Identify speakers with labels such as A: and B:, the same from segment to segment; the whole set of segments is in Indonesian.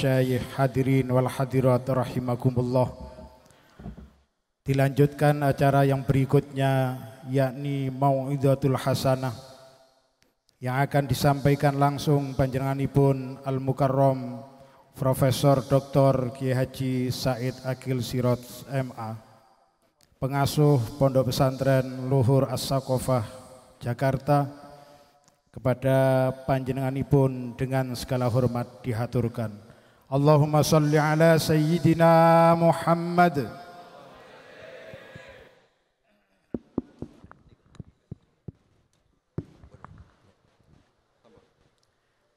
A: masyayikh hadirin wal hadirat rahimakumullah. Dilanjutkan acara yang berikutnya yakni mau'idatul hasanah yang akan disampaikan langsung panjenenganipun Al Mukarram Profesor Dr. Kiai Haji Said Akil Sirot MA pengasuh Pondok Pesantren Luhur As-Sakofah Jakarta kepada panjenenganipun dengan segala hormat dihaturkan. اللهم صل على سيدنا محمد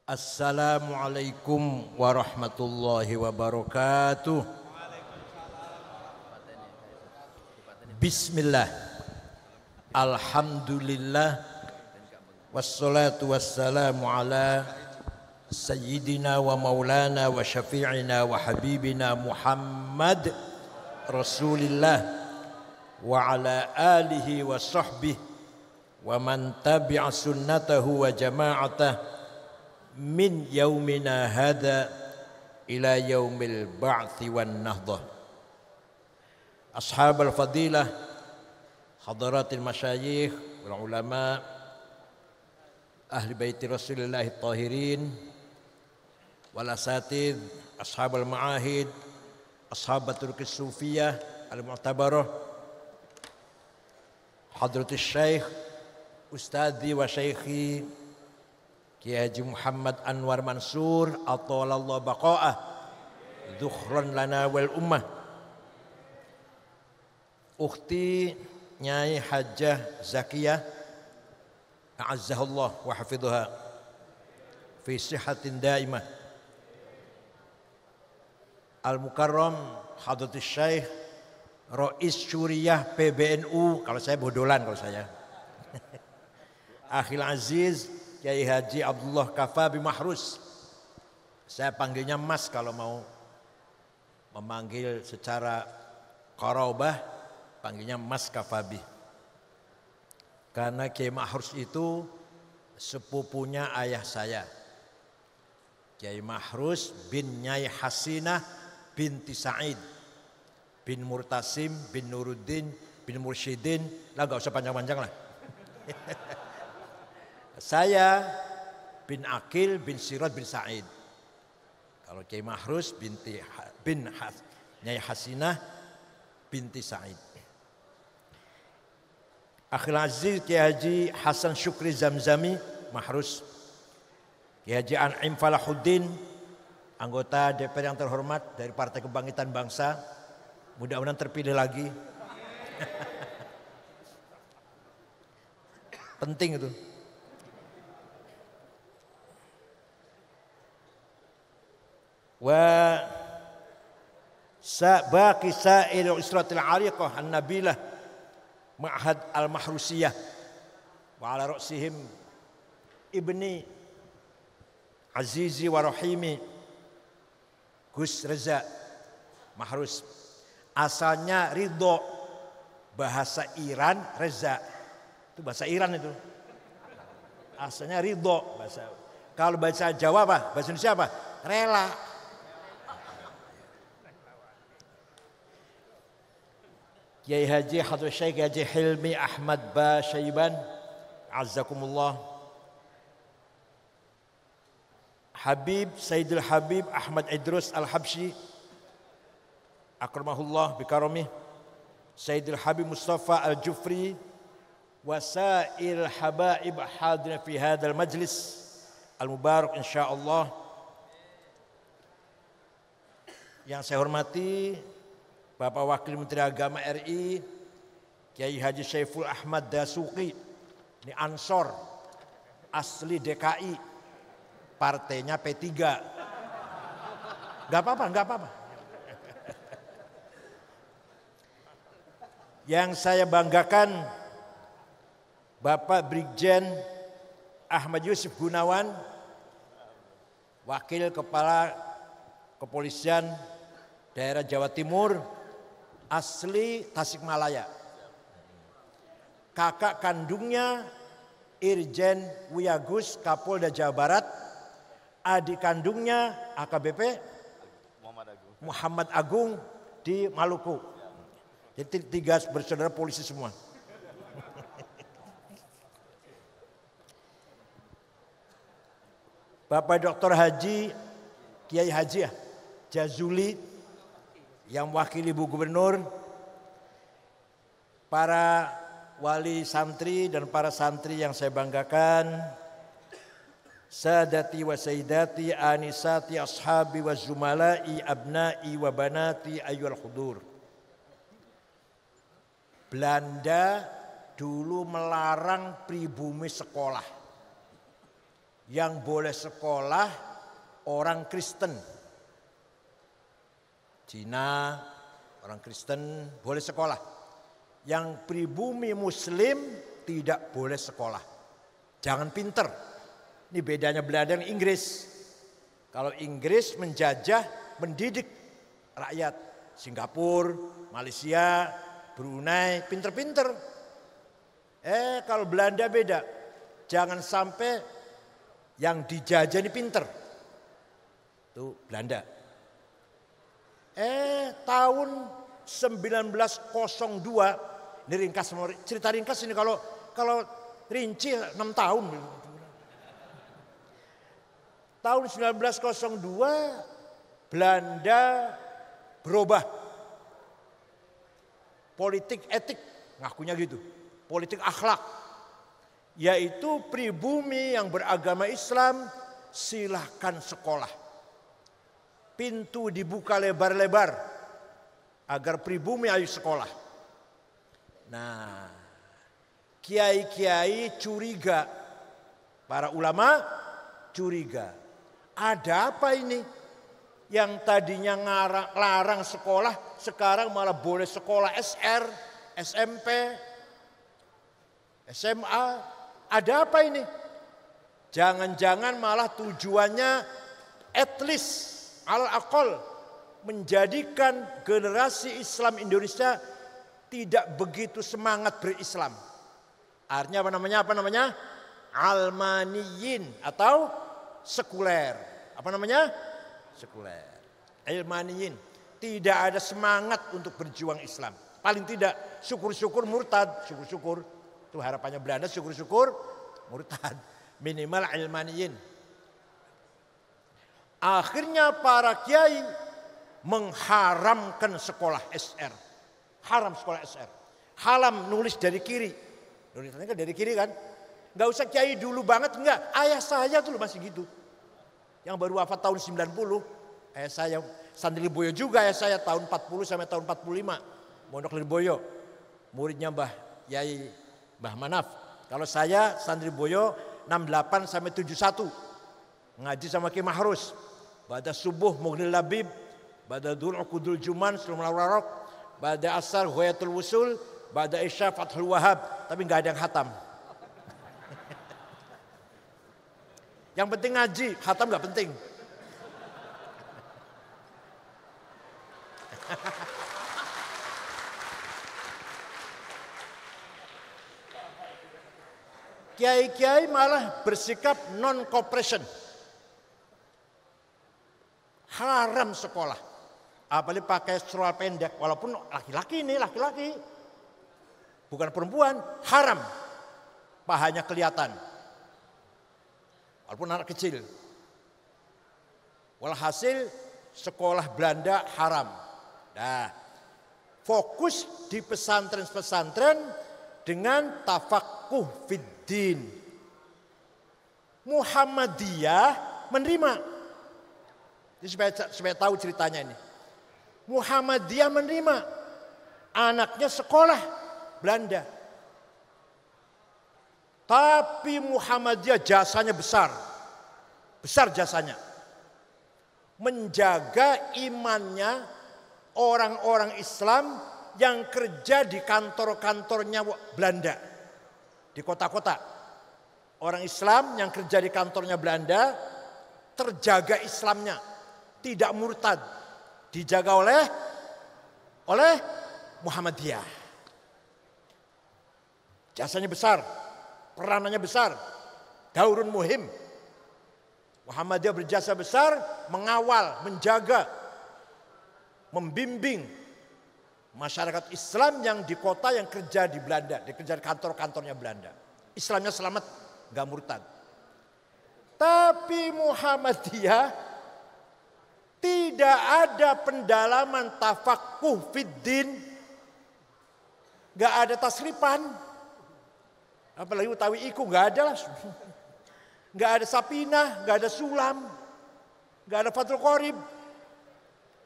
B: السلام عليكم ورحمة الله وبركاته بسم الله الحمد لله والصلاة والسلام على سيدنا ومولانا وشفيعنا وحبيبنا محمد رسول الله وعلى آله وصحبه ومن تبع سنته وجماعته من يومنا هذا إلى يوم البعث والنهضة أصحاب الفضيلة حضرات المشايخ والعلماء أهل بيت رسول الله الطاهرين والأساتذ أصحاب المعاهد أصحاب الترك الصوفية المعتبرة حضرة الشيخ أستاذي وشيخي كي حاجي محمد أنور منصور أطال الله بقاءه ذخرا لنا والأمة أختي نياي حجة زكية أعزها الله وحفظها في صحة دائمة Al-Mukarram Hadratus Syekh Rois Syuriyah PBNU kalau saya bodolan kalau saya Akhil Aziz Kiai Haji Abdullah Kafa Mahrus. saya panggilnya Mas kalau mau memanggil secara korobah panggilnya Mas Kafabi karena Kiai Mahrus itu sepupunya ayah saya Kiai Mahrus bin Nyai Hasinah binti Sa'id bin Murtasim bin Nuruddin bin Mursyidin lah nggak usah panjang-panjang lah saya bin Akil bin Sirat bin Sa'id kalau Kiai Mahrus binti bin Has, Nyai Hasinah binti Sa'id Akhil Aziz Kiai Haji Hasan Syukri Zamzami Mahrus Kiai Haji An'im Falahuddin anggota DPR yang terhormat dari Partai Kebangkitan Bangsa, mudah-mudahan terpilih lagi. Penting itu. Wa baqi sa'il usratil ariqah annabilah ma'had al-mahrusiyah wa ala ru'sihim ibni azizi wa rahimi Gus Reza Mahrus. Asalnya Ridho, bahasa Iran Reza. Itu bahasa Iran itu. Asalnya Ridho bahasa. Kalau bahasa Jawa apa? Bahasa Indonesia apa? Rela. Kiai Haji Hatul Syekh Haji Hilmi Ahmad Ba Syaiban Azzakumullah Habib Sayyidul Habib Ahmad Idrus Al-Habsyi akramahullah bikaramih Sayyidul Habib Mustafa Al-Jufri wasa'ir habaib hadir fi hadzal majlis al-mubarak insyaallah yang saya hormati Bapak Wakil Menteri Agama RI Kiai Haji Syaiful Ahmad Dasuki ini Ansor asli DKI partainya P3. Gak apa-apa, gak apa-apa. Yang saya banggakan Bapak Brigjen Ahmad Yusuf Gunawan Wakil Kepala Kepolisian Daerah Jawa Timur asli Tasikmalaya. Kakak kandungnya Irjen Wiyagus Kapolda Jawa Barat adik kandungnya AKBP Muhammad Agung, Muhammad Agung di Maluku. Jadi tiga bersaudara polisi semua. Bapak Dr. Haji Kiai Haji ya, Jazuli yang wakili Ibu Gubernur, para wali santri dan para santri yang saya banggakan, sadati wa sayyidati anisati ashabi wa zumalai abnai wa banati ayyul hudur. Belanda dulu melarang pribumi sekolah. Yang boleh sekolah orang Kristen. Cina, orang Kristen boleh sekolah. Yang pribumi Muslim tidak boleh sekolah. Jangan pinter, ini bedanya Belanda dengan Inggris. Kalau Inggris menjajah, mendidik rakyat. Singapura, Malaysia, Brunei, pinter-pinter. Eh kalau Belanda beda. Jangan sampai yang dijajah ini pinter. Itu Belanda. Eh tahun 1902, ini ringkas, cerita ringkas ini kalau kalau rinci 6 tahun Tahun 1902 Belanda berubah. Politik etik, ngakunya gitu. Politik akhlak. Yaitu pribumi yang beragama Islam silahkan sekolah. Pintu dibuka lebar-lebar agar pribumi ayo sekolah. Nah, kiai-kiai curiga, para ulama curiga. Ada apa ini? Yang tadinya ngarang, larang sekolah, sekarang malah boleh sekolah SR, SMP, SMA. Ada apa ini? Jangan-jangan malah tujuannya at least al-akol menjadikan generasi Islam Indonesia tidak begitu semangat berislam. Artinya apa namanya? Apa namanya? Almaniyin atau sekuler. Apa namanya? Sekuler. Ilmaniyin. Tidak ada semangat untuk berjuang Islam. Paling tidak syukur-syukur murtad, syukur-syukur. Itu harapannya Belanda syukur-syukur murtad. Minimal ilmaniyin. Akhirnya para kiai mengharamkan sekolah SR. Haram sekolah SR. Haram nulis dari kiri. Nulisannya kan dari kiri kan? Gak usah kiai dulu banget, enggak. Ayah saya tuh masih gitu. Yang baru wafat tahun 90. Ayah saya, Sandri Boyo juga ayah saya tahun 40 sampai tahun 45. Mondok Lirboyo. Muridnya Mbah Yai Mbah Manaf. Kalau saya Sandri Boyo 68 sampai 71. Ngaji sama Ki Mahrus. Bada subuh Mughnil Labib. Bada dur kudul Juman Sulmul Warok. Bada asar huyatul Wusul. Bada isya Fathul Wahab. Tapi nggak ada yang hatam. Yang penting ngaji, khatam nggak penting. Kiai-kiai malah bersikap non cooperation. Haram sekolah. Apalagi pakai serual pendek. Walaupun laki-laki ini laki-laki. Bukan perempuan. Haram. Pahanya kelihatan walaupun anak kecil. Walhasil sekolah Belanda haram. Nah, fokus di pesantren-pesantren dengan tafakuh fiddin. Muhammadiyah menerima. Ini supaya, supaya tahu ceritanya ini. Muhammadiyah menerima anaknya sekolah Belanda. Tapi Muhammadiyah jasanya besar. Besar jasanya. Menjaga imannya orang-orang Islam yang kerja di kantor-kantornya Belanda. Di kota-kota. Orang Islam yang kerja di kantornya Belanda terjaga Islamnya. Tidak murtad. Dijaga oleh oleh Muhammadiyah. Jasanya besar. Peranannya besar. Daurun muhim. Muhammadiyah berjasa besar mengawal, menjaga, membimbing masyarakat Islam yang di kota yang kerja di Belanda, di kerja kantor-kantornya Belanda. Islamnya selamat, gak murtad. Tapi Muhammadiyah tidak ada pendalaman tafakuh fiddin, gak ada tasripan, Apalagi utawi iku nggak ada lah. Nggak ada sapina, nggak ada sulam, nggak ada fatul korib.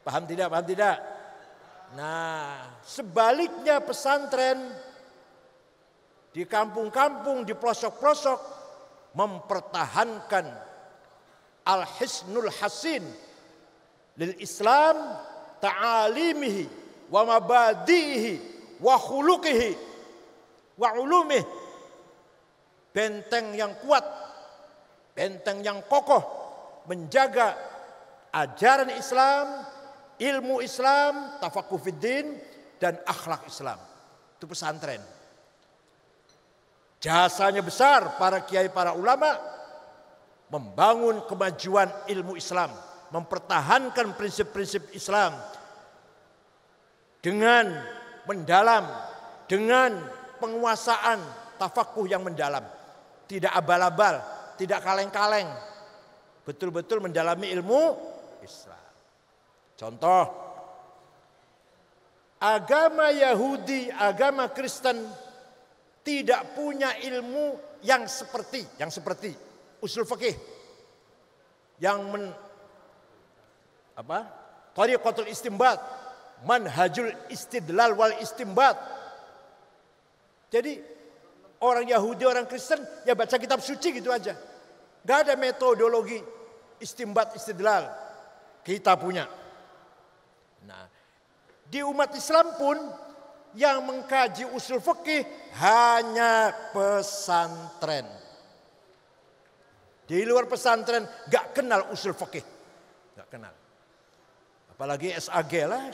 B: Paham tidak? Paham tidak? Nah, sebaliknya pesantren di kampung-kampung, di pelosok-pelosok mempertahankan al-hisnul hasin lil Islam ta'alimihi wa mabadihi wa khuluqihi wa ulumih benteng yang kuat, benteng yang kokoh, menjaga ajaran Islam, ilmu Islam, tafakufidin, fiddin, dan akhlak Islam. Itu pesantren. Jasanya besar para kiai, para ulama membangun kemajuan ilmu Islam, mempertahankan prinsip-prinsip Islam dengan mendalam, dengan penguasaan tafakuh yang mendalam tidak abal-abal, tidak kaleng-kaleng. Betul-betul mendalami ilmu Islam. Contoh, agama Yahudi, agama Kristen tidak punya ilmu yang seperti, yang seperti usul fikih yang men, apa? Tariqatul istimbat, manhajul istidlal wal istimbat. Jadi Orang Yahudi, orang Kristen ya baca kitab suci gitu aja. Gak ada metodologi istimbat istidlal. Kita punya. Nah, di umat Islam pun yang mengkaji usul fikih hanya pesantren. Di luar pesantren gak kenal usul fikih. Gak kenal. Apalagi SAG lah.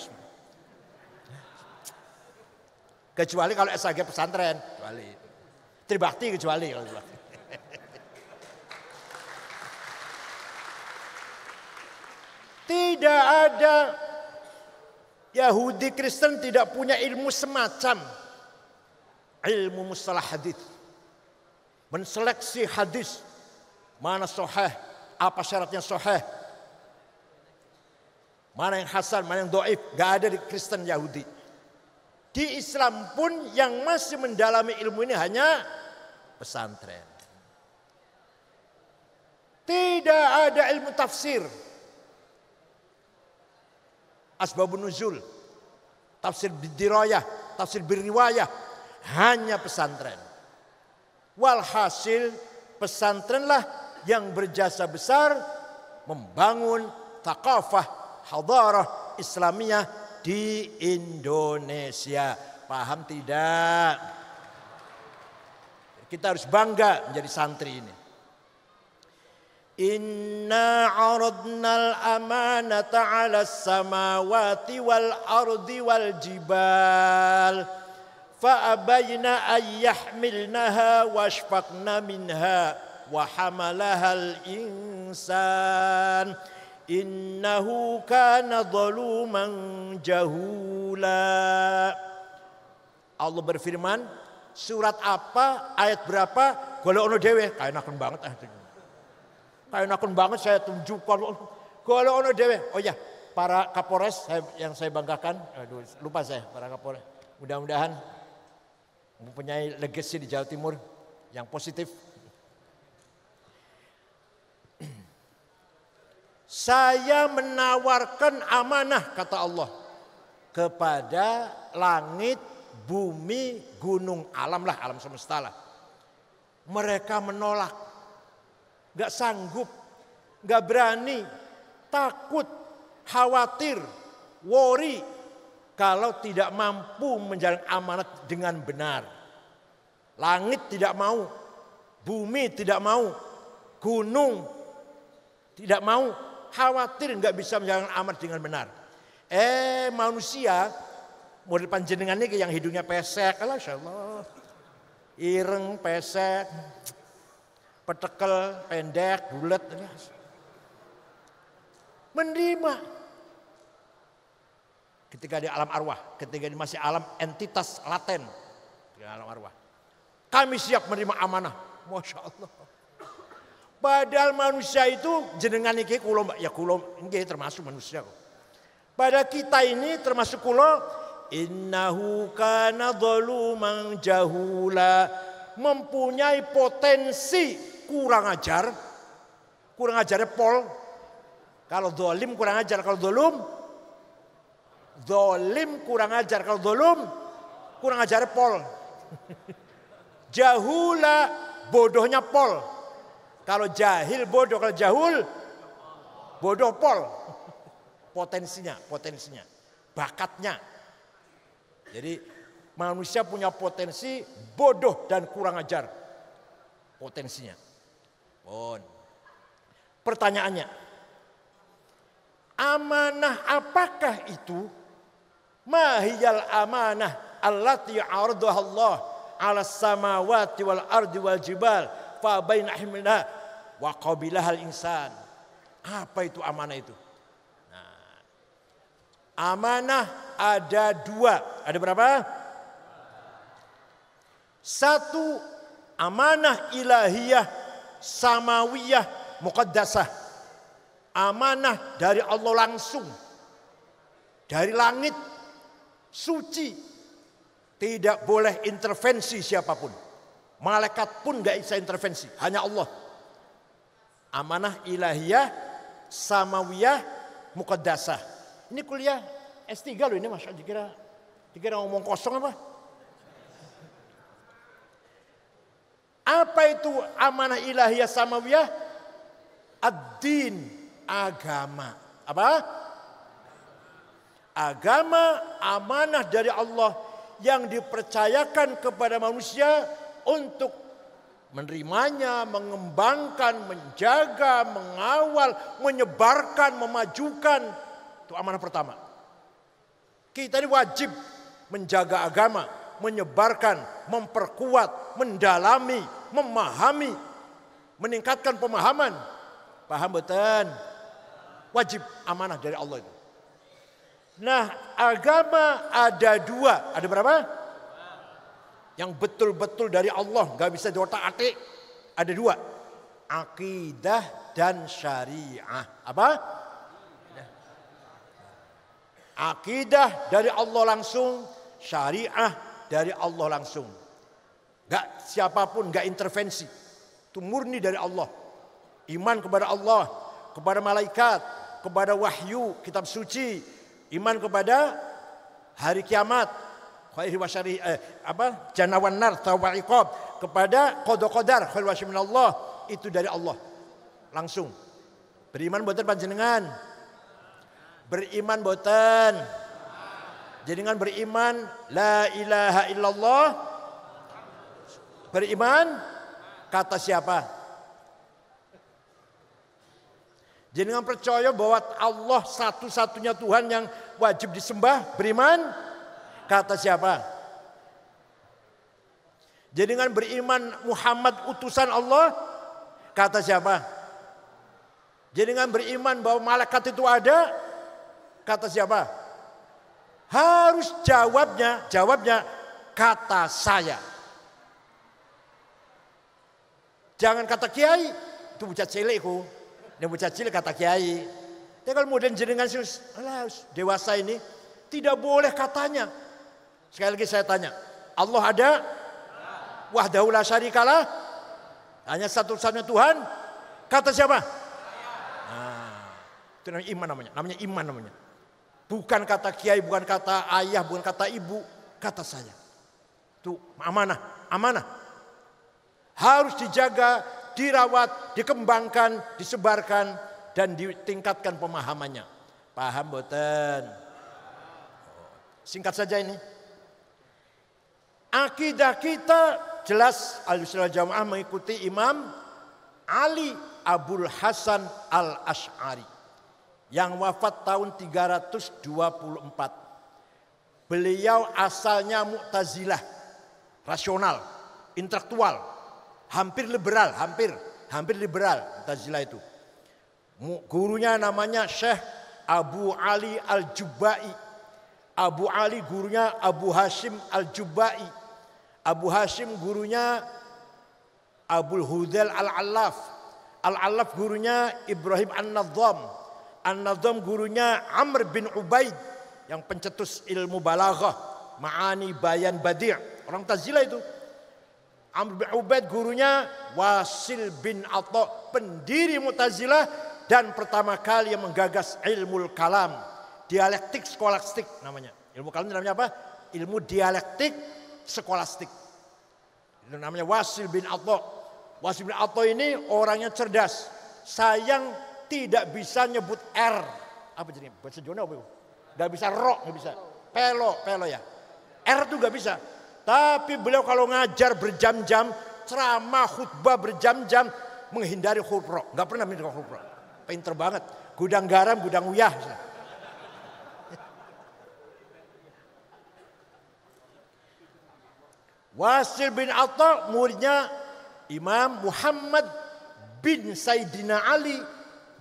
B: Kecuali kalau SAG pesantren. Kecuali. Tribakti kecuali kalau Tribakti. Tidak ada Yahudi Kristen tidak punya ilmu semacam ilmu mustalah hadis. Menseleksi hadis mana sahih, apa syaratnya sahih, mana yang hasan, mana yang doib, gak ada di Kristen Yahudi. Di Islam pun yang masih mendalami ilmu ini hanya pesantren. Tidak ada ilmu tafsir. Asbabun nuzul. Tafsir bidirayah. Tafsir biriwayah. Hanya pesantren. Walhasil pesantrenlah yang berjasa besar membangun takafah hadarah Islamiyah di Indonesia. Paham tidak? Kita harus bangga menjadi santri ini. Inna aradnal amanata ala samawati wal ardi wal jibal abayna an yahmilnaha washfaqna minha wa hamalahal insan innahu kana zaluman jahula Allah berfirman surat apa ayat berapa golek ono dhewe kaenakon banget ah, kaenakon banget saya tunjukkan golek ono dhewe oh ya para kapolres yang saya banggakan aduh lupa saya para kapolres mudah-mudahan mempunyai legacy di Jawa Timur yang positif Saya menawarkan amanah kata Allah kepada langit, bumi, gunung, alam lah, alam semesta lah. Mereka menolak. Gak sanggup, gak berani, takut, khawatir, worry kalau tidak mampu menjalankan amanat dengan benar. Langit tidak mau, bumi tidak mau, gunung tidak mau, khawatir nggak bisa menjalankan amat dengan benar. Eh manusia panjenengan ini yang hidungnya pesek, Allah Allah. Ireng pesek, petekel pendek, bulat. Menerima ketika di alam arwah, ketika di masih alam entitas laten, di alam arwah. Kami siap menerima amanah, masya Allah. Padahal manusia itu jenengan iki kulo Mbak ya kulo ini termasuk manusia kok. Pada kita ini termasuk kulo innahu kana dzaluman jahula mempunyai potensi kurang ajar kurang ajar pol kalau dolim kurang ajar kalau dolum dolim kurang ajar kalau dolum kurang ajar pol jahula bodohnya pol kalau jahil bodoh, kalau jahul bodoh pol. Potensinya, potensinya, bakatnya. Jadi manusia punya potensi bodoh dan kurang ajar. Potensinya. Bon. Pertanyaannya, amanah apakah itu? Mahiyal amanah allati Allah ala samawati wal ardi wal jibal takfa wa qabilahal insan. Apa itu amanah itu? Nah, amanah ada dua. Ada berapa? Satu amanah ilahiyah samawiyah muqaddasah. Amanah dari Allah langsung. Dari langit suci. Tidak boleh intervensi siapapun. Malaikat pun gak bisa intervensi, hanya Allah. Amanah ilahiyah, samawiyah, mukaddasah. Ini kuliah S3 loh ini Mas, dikira, dikira ngomong kosong apa? Apa itu amanah ilahiyah samawiyah? Ad-din, agama. Apa? Agama amanah dari Allah yang dipercayakan kepada manusia untuk menerimanya, mengembangkan, menjaga, mengawal, menyebarkan, memajukan. Itu amanah pertama. Kita ini wajib menjaga agama, menyebarkan, memperkuat, mendalami, memahami, meningkatkan pemahaman. Paham betul, Wajib amanah dari Allah itu. Nah, agama ada dua. Ada berapa? yang betul-betul dari Allah nggak bisa diotak-atik ada dua akidah dan syariah apa akidah dari Allah langsung syariah dari Allah langsung nggak siapapun nggak intervensi itu murni dari Allah iman kepada Allah kepada malaikat kepada wahyu kitab suci iman kepada hari kiamat khairi wa syari eh, apa janawan nar tawa iqab kepada qada qadar khairi wa min Allah itu dari Allah langsung beriman boten panjenengan beriman boten jenengan beriman la ilaha illallah beriman kata siapa jenengan percaya bahwa Allah satu-satunya Tuhan yang wajib disembah beriman Kata siapa? Jadi dengan beriman Muhammad utusan Allah, kata siapa? Jadi dengan beriman bahwa malaikat itu ada, kata siapa? Harus jawabnya, jawabnya kata saya. Jangan kata kiai, itu bocah cilik ku. Ini bocah cilik kata kiai. Tapi kalau kemudian jenengan dewasa ini tidak boleh katanya. Sekali lagi saya tanya, Allah ada? wah dahulah syarikalah? Hanya satu-satunya Tuhan? Kata siapa? Nah, itu namanya iman namanya, namanya iman namanya. Bukan kata kiai, bukan kata ayah, bukan kata ibu, kata saya. Itu amanah, amanah. Harus dijaga, dirawat, dikembangkan, disebarkan, dan ditingkatkan pemahamannya. Paham boten? Oh, singkat saja ini. Akidah kita jelas Al-Sunnah Jamaah mengikuti Imam Ali Abul Hasan Al-Ash'ari yang wafat tahun 324. Beliau asalnya Mu'tazilah, rasional, intelektual, hampir liberal, hampir, hampir liberal Mu'tazilah itu. Gurunya namanya Syekh Abu Ali al Jubai. Abu Ali gurunya Abu Hashim al Jubai. Abu Hashim gurunya Abu Hudal al Alaf, al Alaf gurunya Ibrahim An-Nadzam. An-Nadzam gurunya Amr bin Ubaid yang pencetus ilmu balaghah, ma'ani bayan badi'. Orang tazila itu. Amr bin Ubaid gurunya Wasil bin Atta, pendiri Mu'tazilah dan pertama kali yang menggagas ilmu kalam, dialektik skolastik namanya. Ilmu kalam namanya apa? Ilmu dialektik Sekolastik, Itu namanya Wasil bin Atto. Wasil bin Atto ini orangnya cerdas. Sayang tidak bisa nyebut R. Apa jadi? Bahasa Jawa apa itu? Gak bisa rok, gak bisa. Pelo, pelo ya. R tuh gak bisa. Tapi beliau kalau ngajar berjam-jam, ceramah, khutbah berjam-jam, menghindari huruf rok. Gak pernah menghindari huruf rok. Pinter banget. Gudang garam, gudang uyah. Misalnya. Wasil bin Atta muridnya Imam Muhammad bin Saidina Ali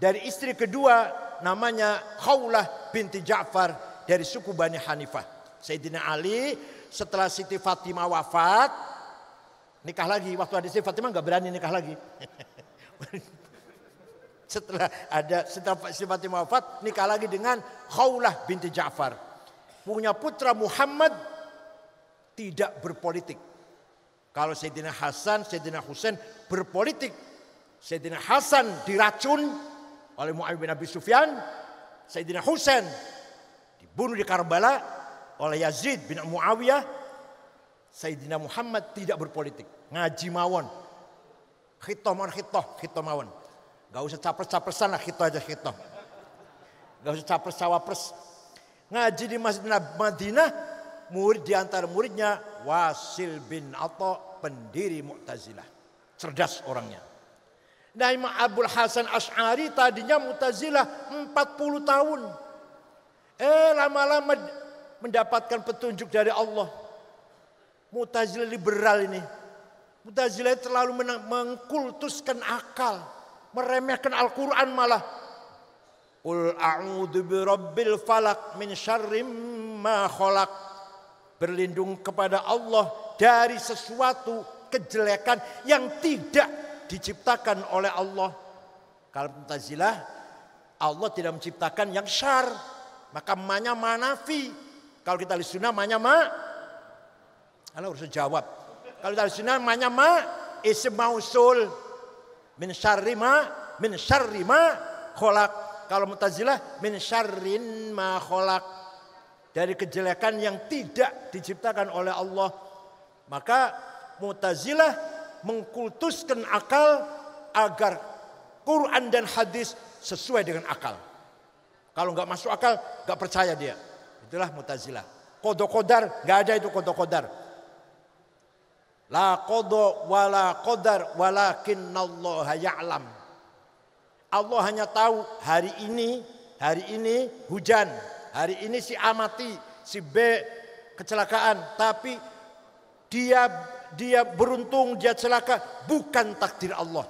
B: dari istri kedua namanya Khawlah binti Ja'far dari suku Bani Hanifah. Sayyidina Ali setelah Siti Fatimah wafat nikah lagi. Waktu ada Siti Fatimah nggak berani nikah lagi. setelah ada setelah Siti Fatimah wafat nikah lagi dengan Khawlah binti Ja'far. Punya putra Muhammad tidak berpolitik. Kalau Sayyidina Hasan, Sayyidina Husain berpolitik. Sayyidina Hasan diracun oleh Muawiyah bin Abi Sufyan. Sayyidina Husain dibunuh di Karbala oleh Yazid bin Muawiyah. Sayyidina Muhammad tidak berpolitik. Ngaji mawon. Khitoh mawon khitoh, khitoh mawon. Gak usah capres-capresan lah khitoh aja khitoh. Gak usah capres-cawapres. Ngaji di Masjid Madinah murid di antara muridnya Wasil bin Atta pendiri Mu'tazilah. Cerdas orangnya. Naima Abdul Hasan Ash'ari tadinya Mu'tazilah 40 tahun. Eh lama-lama mendapatkan petunjuk dari Allah. Mu'tazilah liberal ini. Mu'tazilah terlalu mengkultuskan akal. Meremehkan Al-Quran malah. Qul a'udhu bi falak min syarrim ma khalaq berlindung kepada Allah dari sesuatu kejelekan yang tidak diciptakan oleh Allah. Kalau Mu'tazilah Allah tidak menciptakan yang syar, maka manya manafi. Kalau kita di sunnah manya ma, Allah harus jawab. Kalau kita di sunnah manya ma isim mausul min syarri ma min syarri ma kholak. Kalau Mu'tazilah min syarrin ma kholak dari kejelekan yang tidak diciptakan oleh Allah. Maka Mu'tazilah mengkultuskan akal agar Quran dan hadis sesuai dengan akal. Kalau nggak masuk akal, nggak percaya dia. Itulah Mu'tazilah. Kodo kodar, nggak ada itu kodo kodar. La kodo wala kodar Allah ya'lam. Allah hanya tahu hari ini, hari ini hujan, Hari ini si A mati, si B kecelakaan, tapi dia dia beruntung, dia celaka bukan takdir Allah.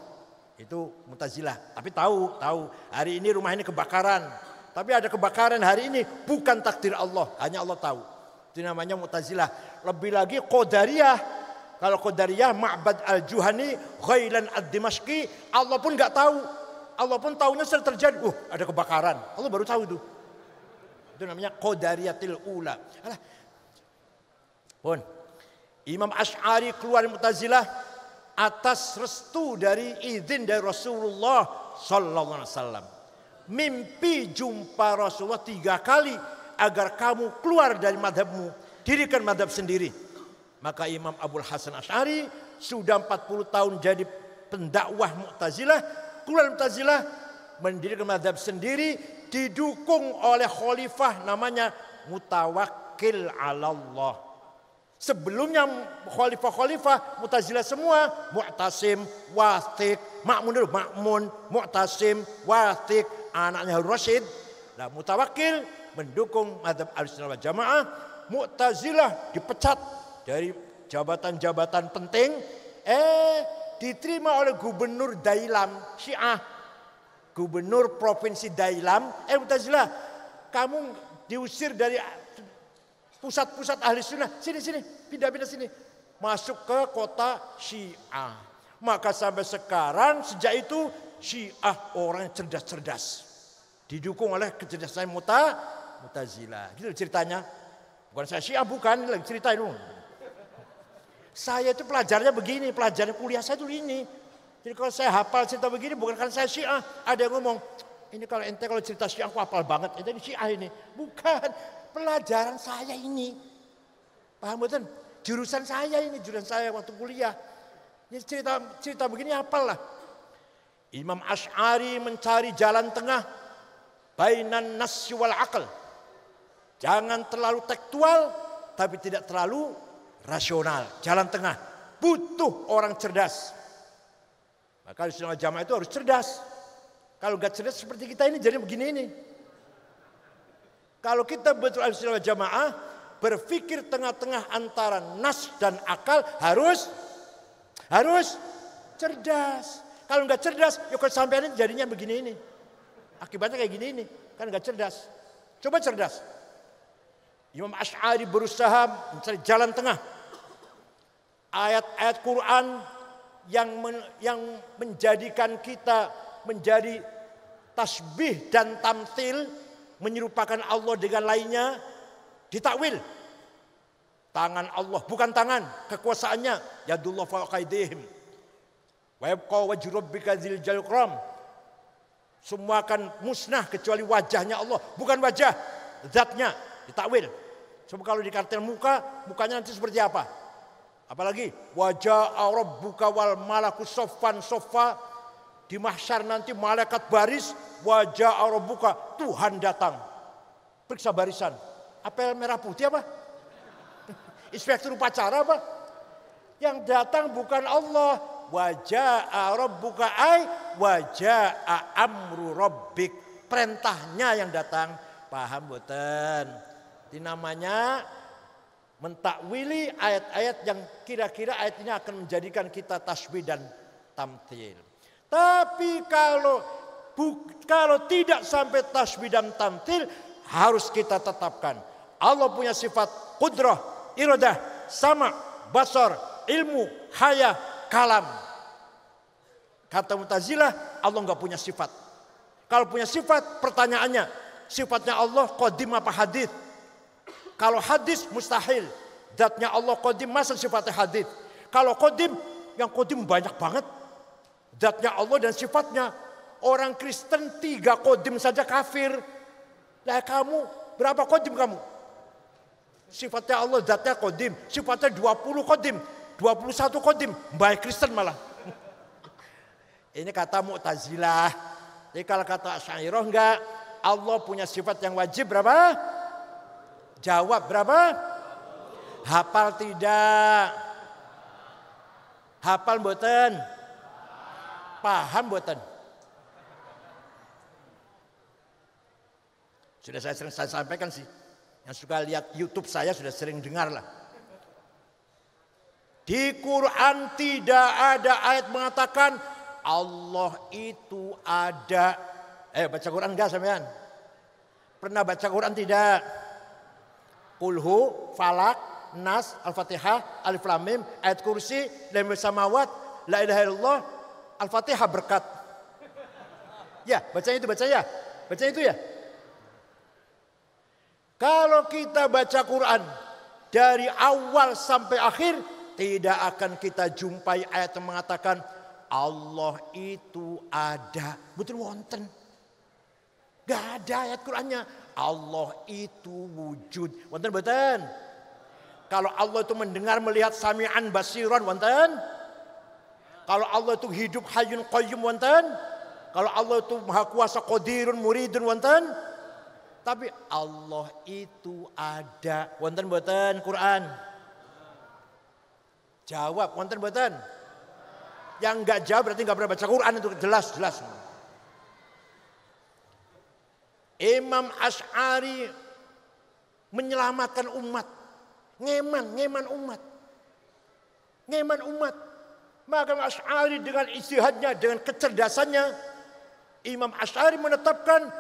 B: Itu Mutazilah, tapi tahu, tahu hari ini rumah ini kebakaran. Tapi ada kebakaran hari ini bukan takdir Allah, hanya Allah tahu. Itu namanya Mutazilah. Lebih lagi Qadariyah. Kalau Qadariyah Ma'bad Al-Juhani Ghailan Ad-Dimashqi, Allah pun nggak tahu. Allah pun tahunya sudah terjadi. Uh, ada kebakaran. Allah baru tahu itu. Itu namanya Qadariyatil Ula. Alah. Pun. Imam Ash'ari keluar Mu'tazilah atas restu dari izin dari Rasulullah sallallahu alaihi wasallam. Mimpi jumpa Rasulullah tiga kali agar kamu keluar dari madhabmu, dirikan madhab sendiri. Maka Imam Abdul Hasan Ash'ari sudah 40 tahun jadi pendakwah Mu'tazilah, keluar Mu'tazilah, mendirikan madhab sendiri didukung oleh khalifah namanya mutawakil ala Allah. Sebelumnya khalifah-khalifah mutazilah semua Mu'tasim, Wathik, Ma'mun dulu Ma'mun, Mu'tasim, Wathik, anaknya Rashid. Nah, mutawakil mendukung madhab al wal jamaah. Mu'tazilah dipecat dari jabatan-jabatan penting. Eh, diterima oleh gubernur Dailam Syiah gubernur provinsi Dailam, eh Mutazila, kamu diusir dari pusat-pusat ahli sunnah, sini sini, pindah-pindah sini, masuk ke kota Syiah. Maka sampai sekarang sejak itu Syiah orang cerdas-cerdas. Didukung oleh kecerdasan muta, Mutazila. Gitu ceritanya. Bukan saya Syiah, bukan. cerita itu. Saya itu pelajarnya begini, pelajarnya kuliah saya itu ini. Jadi kalau saya hafal cerita begini bukan karena saya syiah. Ada yang ngomong, ini kalau ente kalau cerita syiah aku hafal banget. Ente ini syiah ini. Bukan, pelajaran saya ini. Paham betul? Jurusan saya ini, jurusan saya waktu kuliah. Jadi ya, cerita cerita begini hafal lah. Imam Ash'ari mencari jalan tengah. Bainan nasi wal akal. Jangan terlalu tekstual, tapi tidak terlalu rasional. Jalan tengah. Butuh orang cerdas. Maka nah, istimewa jamaah itu harus cerdas. Kalau gak cerdas seperti kita ini jadi begini ini. Kalau kita betul istimewa jamaah, berpikir tengah-tengah antara nas dan akal harus harus cerdas. Kalau nggak cerdas, yuk ya sampai ini jadinya begini ini. Akibatnya kayak gini ini, kan nggak cerdas. Coba cerdas. Imam Ash'ari berusaha mencari jalan tengah. Ayat-ayat Quran yang men, yang menjadikan kita menjadi tasbih dan tamtil menyerupakan Allah dengan lainnya ditakwil tangan Allah bukan tangan kekuasaannya yadullah faqaidihim wa yabqa wajhu rabbika dzil jalqram semua akan musnah kecuali wajahnya Allah bukan wajah zatnya ditakwil coba kalau kalau kartel muka mukanya nanti seperti apa Apalagi wajah Arab buka wal malaku sofan sofa di mahsyar nanti malaikat baris wajah Arab buka Tuhan datang. Periksa barisan. Apel merah putih apa? Inspektur upacara apa? Yang datang bukan Allah. Wajah Arab buka ai wajah amru robik Perintahnya yang datang. Paham buatan. dinamanya namanya mentakwili ayat-ayat yang kira-kira ayat ini akan menjadikan kita tasbih dan tamtil. Tapi kalau kalau tidak sampai tasbih dan tamtil harus kita tetapkan. Allah punya sifat kudroh, irodah, sama, basor, ilmu, haya, kalam. Kata Mutazilah, Allah nggak punya sifat. Kalau punya sifat, pertanyaannya, sifatnya Allah kodim apa hadith? Kalau hadis mustahil. datnya Allah kodim masuk sifatnya hadis. Kalau kodim, yang kodim banyak banget. datnya Allah dan sifatnya. Orang Kristen tiga kodim saja kafir. Lah kamu, berapa kodim kamu? Sifatnya Allah, datnya kodim. Sifatnya 20 kodim. 21 kodim. Baik Kristen malah. Ini kata Mu'tazilah. Jadi kalau kata Syairah enggak. Allah punya sifat yang wajib berapa? Jawab berapa? Hafal tidak? Hafal buatan Paham boten? Sudah saya sering saya sampaikan sih. Yang suka lihat YouTube saya sudah sering dengar lah. Di Quran tidak ada ayat mengatakan Allah itu ada. Eh baca Quran enggak sampean? Pernah baca Quran tidak? Kulhu, Falak, Nas, Al-Fatihah, Alif Lam Mim, ayat kursi, dan samawat, la ilaha illallah, Al-Fatihah berkat. Ya, bacanya itu baca ya. Baca itu ya. Kalau kita baca Quran dari awal sampai akhir tidak akan kita jumpai ayat yang mengatakan Allah itu ada. Betul wonten. Gak ada ayat Qurannya. Allah itu wujud. Wonten mboten? Kalau Allah itu mendengar, melihat sami'an basiron, wonten? Kalau Allah itu hidup hayun qayyum wonten? Kalau Allah itu maha kuasa qadirun muridun wonten? Tapi Allah itu ada. Wonten mboten Quran? Jawab wonten mboten? Yang enggak jawab berarti enggak pernah baca Quran itu jelas-jelas. Imam Ash'ari menyelamatkan umat. Ngeman, ngeman umat. Ngeman umat. Maka Ash'ari dengan istihadnya, dengan kecerdasannya. Imam Ash'ari menetapkan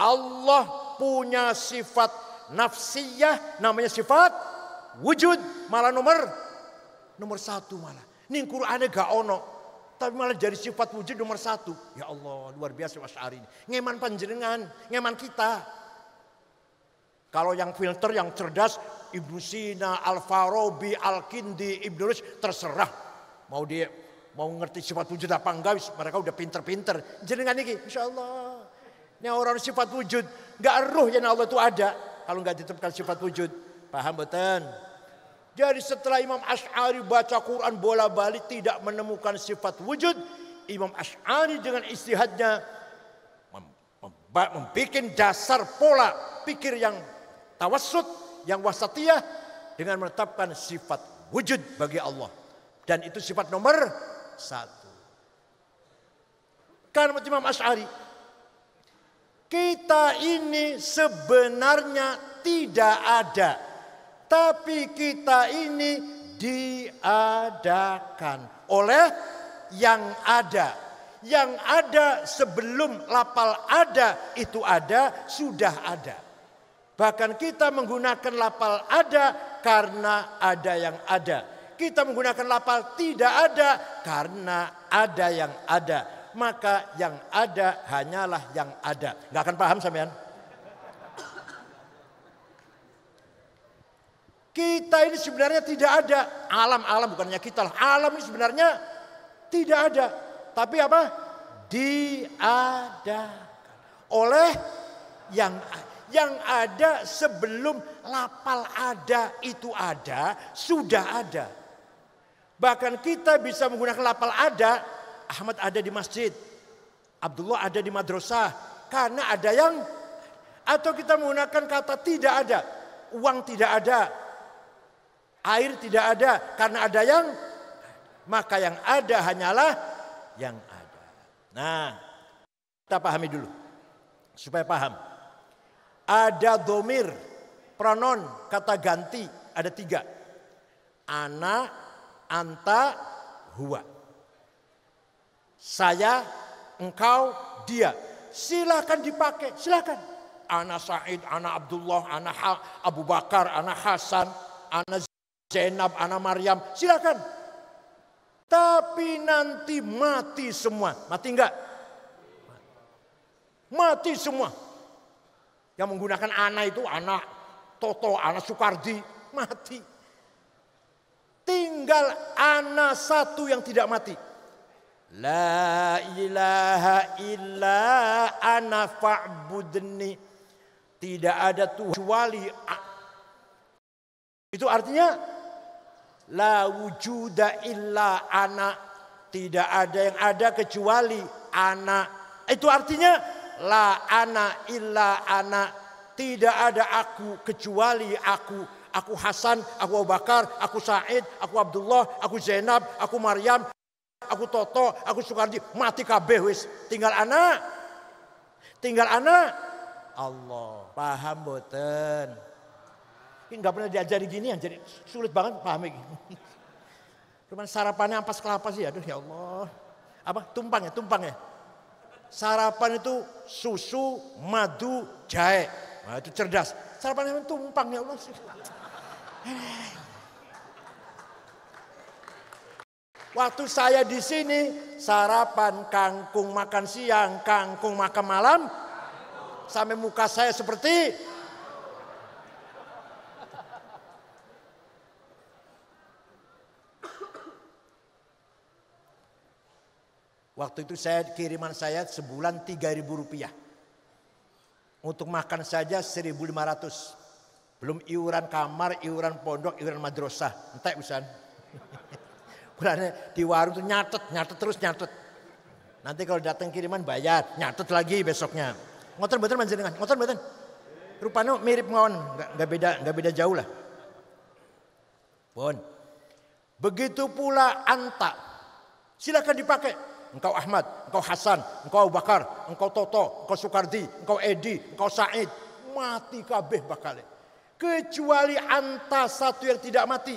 B: Allah punya sifat nafsiyah namanya sifat wujud malah nomor nomor satu malah. Ini Qur'annya gak ono. Tapi malah jadi sifat wujud nomor satu. Ya Allah, luar biasa Mas Ari ini. Ngeman panjenengan, ngeman kita. Kalau yang filter, yang cerdas, Ibnu Sina, Al-Farabi, Al-Kindi, Ibnu Rus, terserah. Mau dia mau ngerti sifat wujud apa enggak, mereka udah pinter-pinter. Jenengan ini, insya Allah. Ini orang sifat wujud. Gak ruh yang Allah itu ada. Kalau nggak ditemukan sifat wujud. Paham betul? Jadi setelah Imam Ash'ari baca Quran bola balik tidak menemukan sifat wujud. Imam Ash'ari dengan istihadnya membuat dasar pola pikir yang tawassut, yang wasatiyah dengan menetapkan sifat wujud bagi Allah. Dan itu sifat nomor satu. Karena Imam Ash'ari, kita ini sebenarnya tidak ada tapi kita ini diadakan oleh yang ada. Yang ada sebelum lapal ada itu ada, sudah ada. Bahkan kita menggunakan lapal ada karena ada yang ada. Kita menggunakan lapal tidak ada karena ada yang ada. Maka yang ada hanyalah yang ada. Gak akan paham sampean? Kita ini sebenarnya tidak ada alam-alam bukannya kita lah. Alam ini sebenarnya tidak ada. Tapi apa? Diadakan oleh yang yang ada sebelum lapal ada itu ada, sudah ada. Bahkan kita bisa menggunakan lapal ada, Ahmad ada di masjid, Abdullah ada di madrasah, karena ada yang atau kita menggunakan kata tidak ada, uang tidak ada, Air tidak ada karena ada yang maka yang ada hanyalah yang ada. Nah, kita pahami dulu supaya paham. Ada domir, pronon, kata ganti ada tiga. Ana, anta, huwa. Saya, engkau, dia. Silahkan dipakai, silahkan. Ana Said, ana Abdullah, ana Abu Bakar, ana Hasan, ana Zainab, anak Maryam, silakan. Tapi nanti mati semua. Mati enggak? Mati semua. Yang menggunakan anak itu anak Toto, anak Sukardi, mati. Tinggal anak satu yang tidak mati. La ilaha illa ana fa'budni. Tidak ada Tuhan kecuali Itu artinya La wujuda illa anak. Tidak ada yang ada kecuali anak. Itu artinya la anak illa anak. Tidak ada aku kecuali aku. Aku Hasan, aku Abu Bakar, aku Said, aku Abdullah, aku Zainab, aku Maryam, aku Toto, aku Sukardi. Mati kabeh wis. Tinggal anak. Tinggal anak. Allah. Paham boten? nggak pernah diajari ya jadi sulit banget pahami. Cuman sarapannya ampas kelapa sih, aduh ya Allah. Apa? Tumpang ya, tumpang ya. Sarapan itu susu, madu, jahe. Nah, itu cerdas. Sarapan itu tumpang ya Allah. Waktu saya di sini sarapan kangkung makan siang, kangkung makan malam, sampai muka saya seperti Waktu itu saya kiriman saya sebulan 3000 rupiah. Untuk makan saja 1500. Belum iuran kamar, iuran pondok, iuran madrasah. Entah usan. Berarti di warung itu nyatet, nyatet terus nyatet. Nanti kalau datang kiriman bayar, nyatet lagi besoknya. Ngotor betul dengan, ngotor betul. Rupanya mirip ngon, nggak beda nggak beda jauh lah. Bon. Begitu pula anta. Silakan dipakai engkau Ahmad, engkau Hasan, engkau Bakar, engkau Toto, engkau Soekardi, engkau Edi, engkau Said. Mati kabeh bakale. Kecuali anta satu yang tidak mati.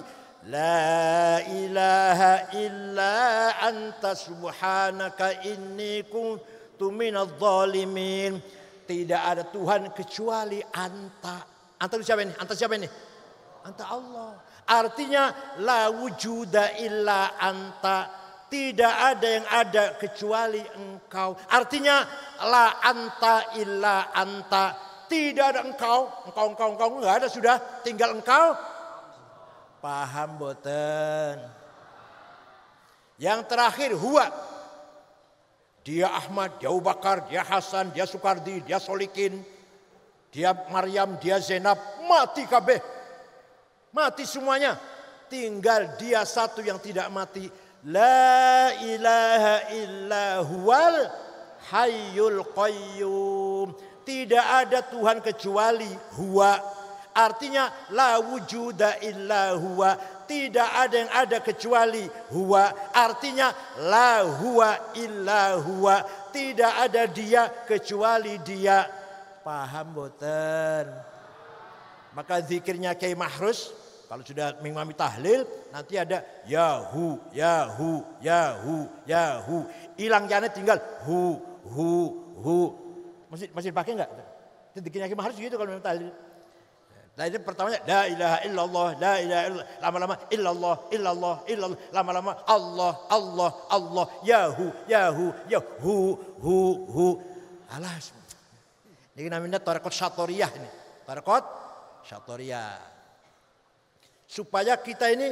B: La ilaha illa anta subhanaka inni kuntu minadh zalimin. Tidak ada Tuhan kecuali anta. Anta siapa ini? Anta siapa ini? Anta Allah. Artinya la wujuda illa anta tidak ada yang ada kecuali engkau. Artinya la anta illa anta. Tidak ada engkau. Engkau, engkau, engkau. Enggak ada sudah. Tinggal engkau. Paham boten. Yang terakhir huwa. Dia Ahmad, dia Abu Bakar, dia Hasan, dia Sukardi, dia Solikin. Dia Maryam, dia Zainab. Mati kabeh. Mati semuanya. Tinggal dia satu yang tidak mati La ilaha illa huwal hayyul qayyum. Tidak ada Tuhan kecuali huwa. Artinya la wujuda illa huwa. Tidak ada yang ada kecuali huwa. Artinya la huwa illa huwa. Tidak ada dia kecuali dia. Paham boten? Maka zikirnya Kiai Mahrus kalau sudah mengimami tahlil, nanti ada yahu, yahu, yahu, yahu. Hilang jana tinggal hu, hu, hu. Masih masih pakai enggak? Sedikit Hakim harus gitu kalau memang tahlil. itu pertamanya la ilaha illallah, la ilaha illallah. Lama-lama illallah, illallah, illallah. Lama-lama Allah, Allah, Allah. Yahu, yahu, yahu, hu, hu. Alas. Ini namanya tarekat syatoriyah ini. Tarekat syatoriyah. Supaya kita ini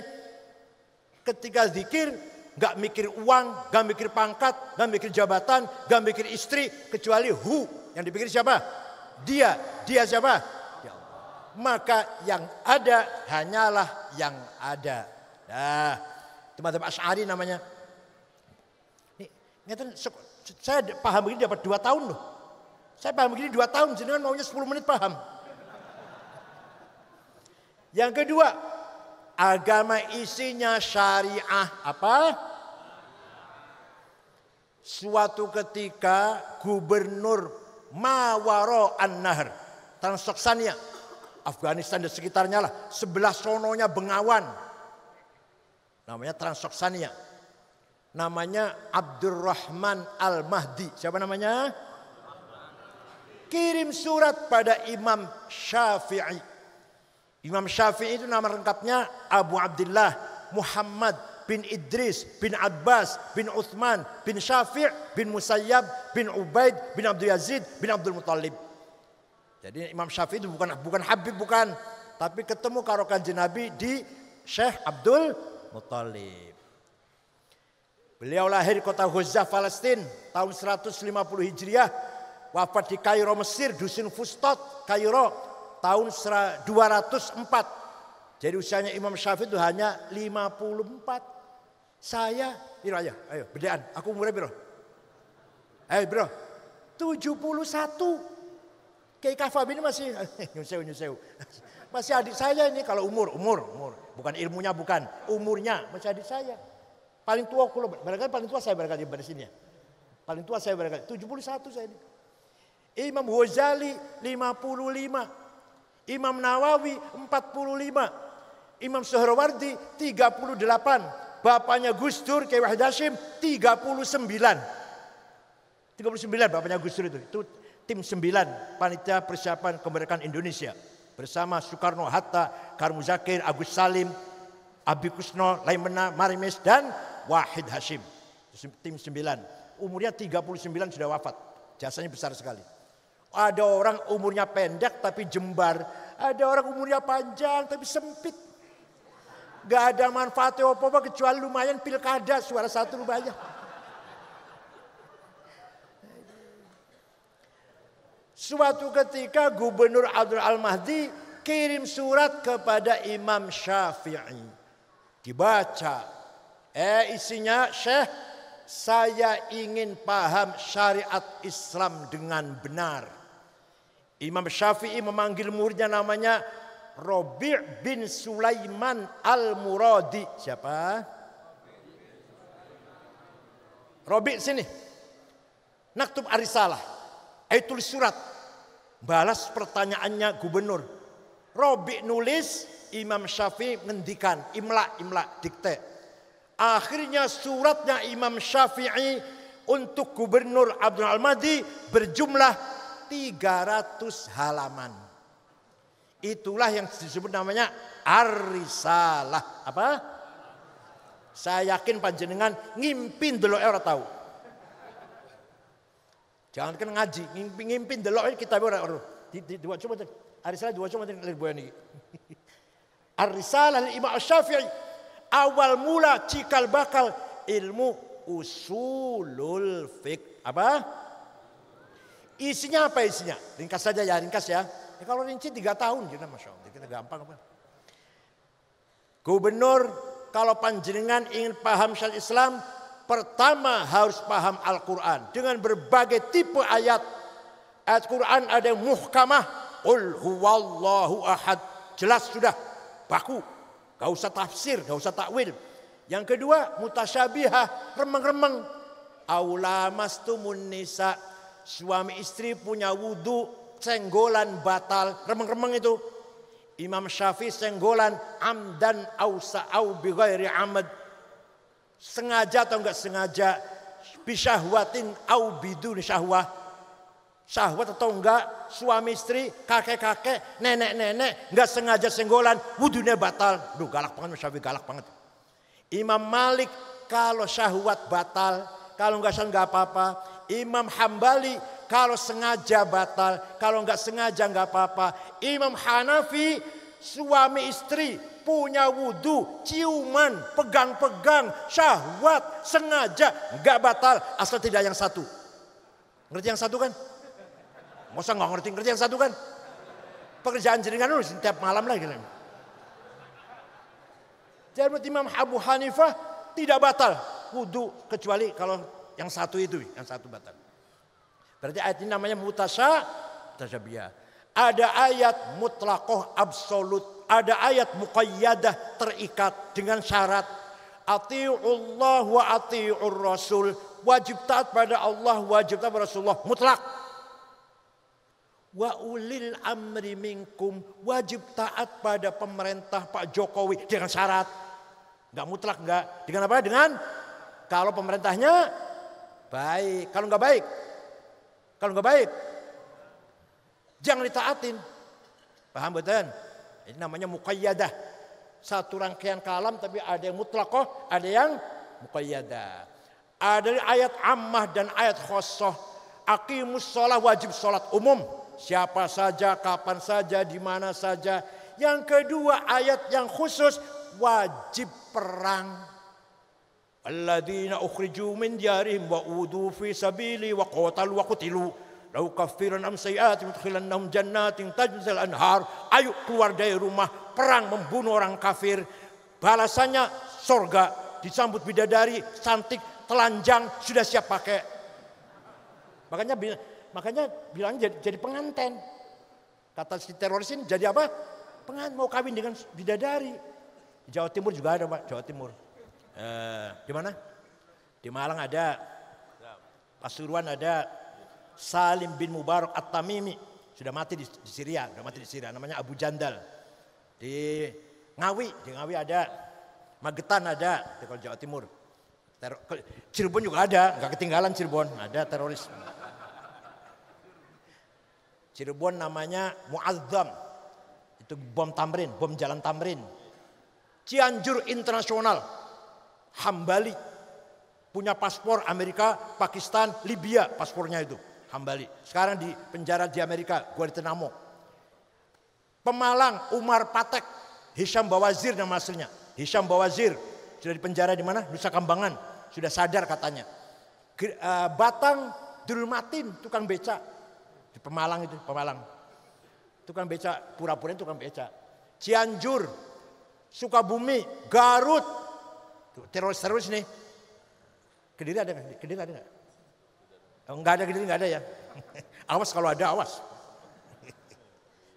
B: ketika zikir gak mikir uang, gak mikir pangkat, gak mikir jabatan, gak mikir istri, kecuali hu. Yang dipikir siapa? Dia. Dia siapa? Ya Maka yang ada hanyalah yang ada. Nah, teman-teman Asy'ari namanya. Nih, saya paham begini dapat dua tahun loh. Saya paham begini dua tahun, jadi maunya sepuluh menit paham. Yang kedua, Agama isinya syariah apa? Suatu ketika gubernur Mawaro An-Nahar, Transoksania, Afghanistan dan sekitarnya lah, sebelah sononya Bengawan. Namanya Transoksania. Namanya Abdurrahman Al-Mahdi. Siapa namanya? Kirim surat pada Imam Syafi'i Imam Syafi'i itu nama lengkapnya Abu Abdullah Muhammad bin Idris bin Abbas bin Uthman bin Syafi' bin Musayyab bin Ubaid bin Abdul Yazid bin Abdul Muttalib. Jadi Imam Syafi'i itu bukan bukan Habib bukan, tapi ketemu karokan jenabi Nabi di Syekh Abdul Muttalib. Beliau lahir di kota Huzzah Palestin tahun 150 Hijriah, wafat di Kairo Mesir, dusun Fustot, Kairo tahun 204. Jadi usianya Imam Syafi'i itu hanya 54. Saya, biro aja, ayo bedaan. Aku umurnya biro. Ayo biro. 71. Kayak kafab ini masih nyuseu nyuseu. Masih adik saya ini kalau umur, umur, umur. Bukan ilmunya bukan, umurnya masih adik saya. Paling tua aku barangkali paling tua saya barangkali di sini ya. Paling tua saya barangkali 71 saya ini. Imam Ghazali 55. Imam Nawawi 45, Imam Suhrawardi 38, bapaknya Gus Dur Kiai Wahid Hashim 39. 39 bapaknya Gus Dur itu. Itu tim 9 panitia persiapan kemerdekaan Indonesia bersama Soekarno Hatta, Karmu Zakir, Agus Salim, Abi Kusno, Laimena, Marimes dan Wahid Hashim. Tim 9. Umurnya 39 sudah wafat. Jasanya besar sekali. Ada orang umurnya pendek tapi jembar. Ada orang umurnya panjang tapi sempit. Gak ada manfaatnya apa-apa kecuali lumayan pilkada suara satu lumayan. Suatu ketika Gubernur Abdul Al-Mahdi kirim surat kepada Imam Syafi'i. Dibaca. Eh isinya, Syekh saya ingin paham syariat Islam dengan benar. Imam Syafi'i memanggil muridnya namanya Robi' bin Sulaiman Al-Muradi. Siapa? Robi' sini. Naktub arisalah. Ayo tulis surat. Balas pertanyaannya gubernur. Robi' nulis, Imam Syafi'i ngendikan. Imla, imla, dikte. Akhirnya suratnya Imam Syafi'i untuk gubernur Abdul Al-Mahdi berjumlah 300 halaman. Itulah yang disebut namanya Arisalah. Apa? Saya yakin panjenengan ngimpin dulu e orang tahu. Jangan kan ngaji, ngimpin ngimpin dulu kita Di, di, Dua cuma Arisalah dua cuma lir boyan ini. Arisalah Imam Syafi'i awal mula cikal bakal ilmu usulul fiqh. Apa? Isinya apa isinya? Ringkas saja ya, ringkas ya. ya kalau rinci tiga tahun jadi gitu, masya Allah, kita gampang Gubernur kalau panjenengan ingin paham syariat Islam, pertama harus paham Al-Quran dengan berbagai tipe ayat. Ayat Quran ada yang muhkamah, Qul huwallahu ahad. Jelas sudah, baku. Gak usah tafsir, gak usah takwil. Yang kedua, mutasyabihah, remeng-remeng. Aulamastumun nisa' suami istri punya wudhu, senggolan batal, remeng-remeng itu. Imam Syafi'i senggolan amdan au sa'au bi ghairi amad. Sengaja atau enggak sengaja syahwatin au bidun syahwah. Syahwat atau enggak suami istri, kakek-kakek, nenek-nenek enggak sengaja senggolan, wudunya batal. Duh galak banget Syafi'i galak banget. Imam Malik kalau syahwat batal, kalau enggak syahwat enggak apa-apa. Imam Hambali kalau sengaja batal, kalau nggak sengaja nggak apa-apa. Imam Hanafi suami istri punya wudhu, ciuman, pegang-pegang, syahwat, sengaja nggak batal asal tidak yang satu. Ngerti yang satu kan? Masa nggak ngerti ngerti yang satu kan? Pekerjaan jaringan dulu setiap malam lagi. Jadi Imam Abu Hanifah tidak batal wudhu kecuali kalau yang satu itu, yang satu batal. Berarti ayat ini namanya mutasya tasyabiah. Ada ayat mutlakoh absolut, ada ayat muqayyadah terikat dengan syarat. Ati'ullah wa ati'ur rasul. Wajib taat pada Allah, wajib taat pada Rasulullah. Mutlak. Wa ulil amri minkum. Wajib taat pada pemerintah Pak Jokowi dengan syarat. Enggak mutlak enggak. Dengan apa? Dengan kalau pemerintahnya Baik. Kalau nggak baik, kalau nggak baik, jangan ditaatin. Paham betul? Ini namanya mukayyadah. Satu rangkaian kalam tapi ada yang mutlakoh, ada yang mukayyadah. Ada ayat ammah dan ayat khosoh. Aqimus sholat wajib sholat umum. Siapa saja, kapan saja, di mana saja. Yang kedua ayat yang khusus wajib perang الذين أخرجوا من ديارهم وأودوا في سبيلي وقتلوا وقتلوا Lau kafiran am sayyati mudkhilannahum jannatin tajzil anhar. Ayo keluar dari rumah perang membunuh orang kafir. Balasannya sorga disambut bidadari cantik telanjang sudah siap pakai. Makanya makanya bilang jadi, jadi penganten. Kata si teroris ini jadi apa? Pengantin mau kawin dengan bidadari. Jawa Timur juga ada Pak, Jawa Timur. Eh, di mana? Di Malang ada. Pasuruan ada. Salim bin Mubarak At-Tamimi sudah mati di, di Syria, sudah mati di Syria namanya Abu Jandal. Di Ngawi, di Ngawi ada. Magetan ada, di Jawa Timur. Cirebon juga ada, nggak ketinggalan Cirebon, ada teroris. Cirebon namanya Muazzam. Itu bom Tamrin, bom Jalan Tamrin. Cianjur Internasional, Hambali punya paspor Amerika, Pakistan, Libya paspornya itu Hambali. Sekarang di penjara di Amerika, Guantanamo. Pemalang Umar Patek, Hisham Bawazir nama aslinya. Hisham Bawazir sudah di penjara di mana? Nusa Kambangan. Sudah sadar katanya. Eh, Batang Dulmatin, tukang beca. Di Pemalang itu, Pemalang. Tukang beca, pura-pura tukang beca. Cianjur, Sukabumi, Garut, teroris teroris nih. Kediri ada nggak? Kediri ada nggak? Oh, nggak ada kediri nggak ada ya. awas kalau ada awas.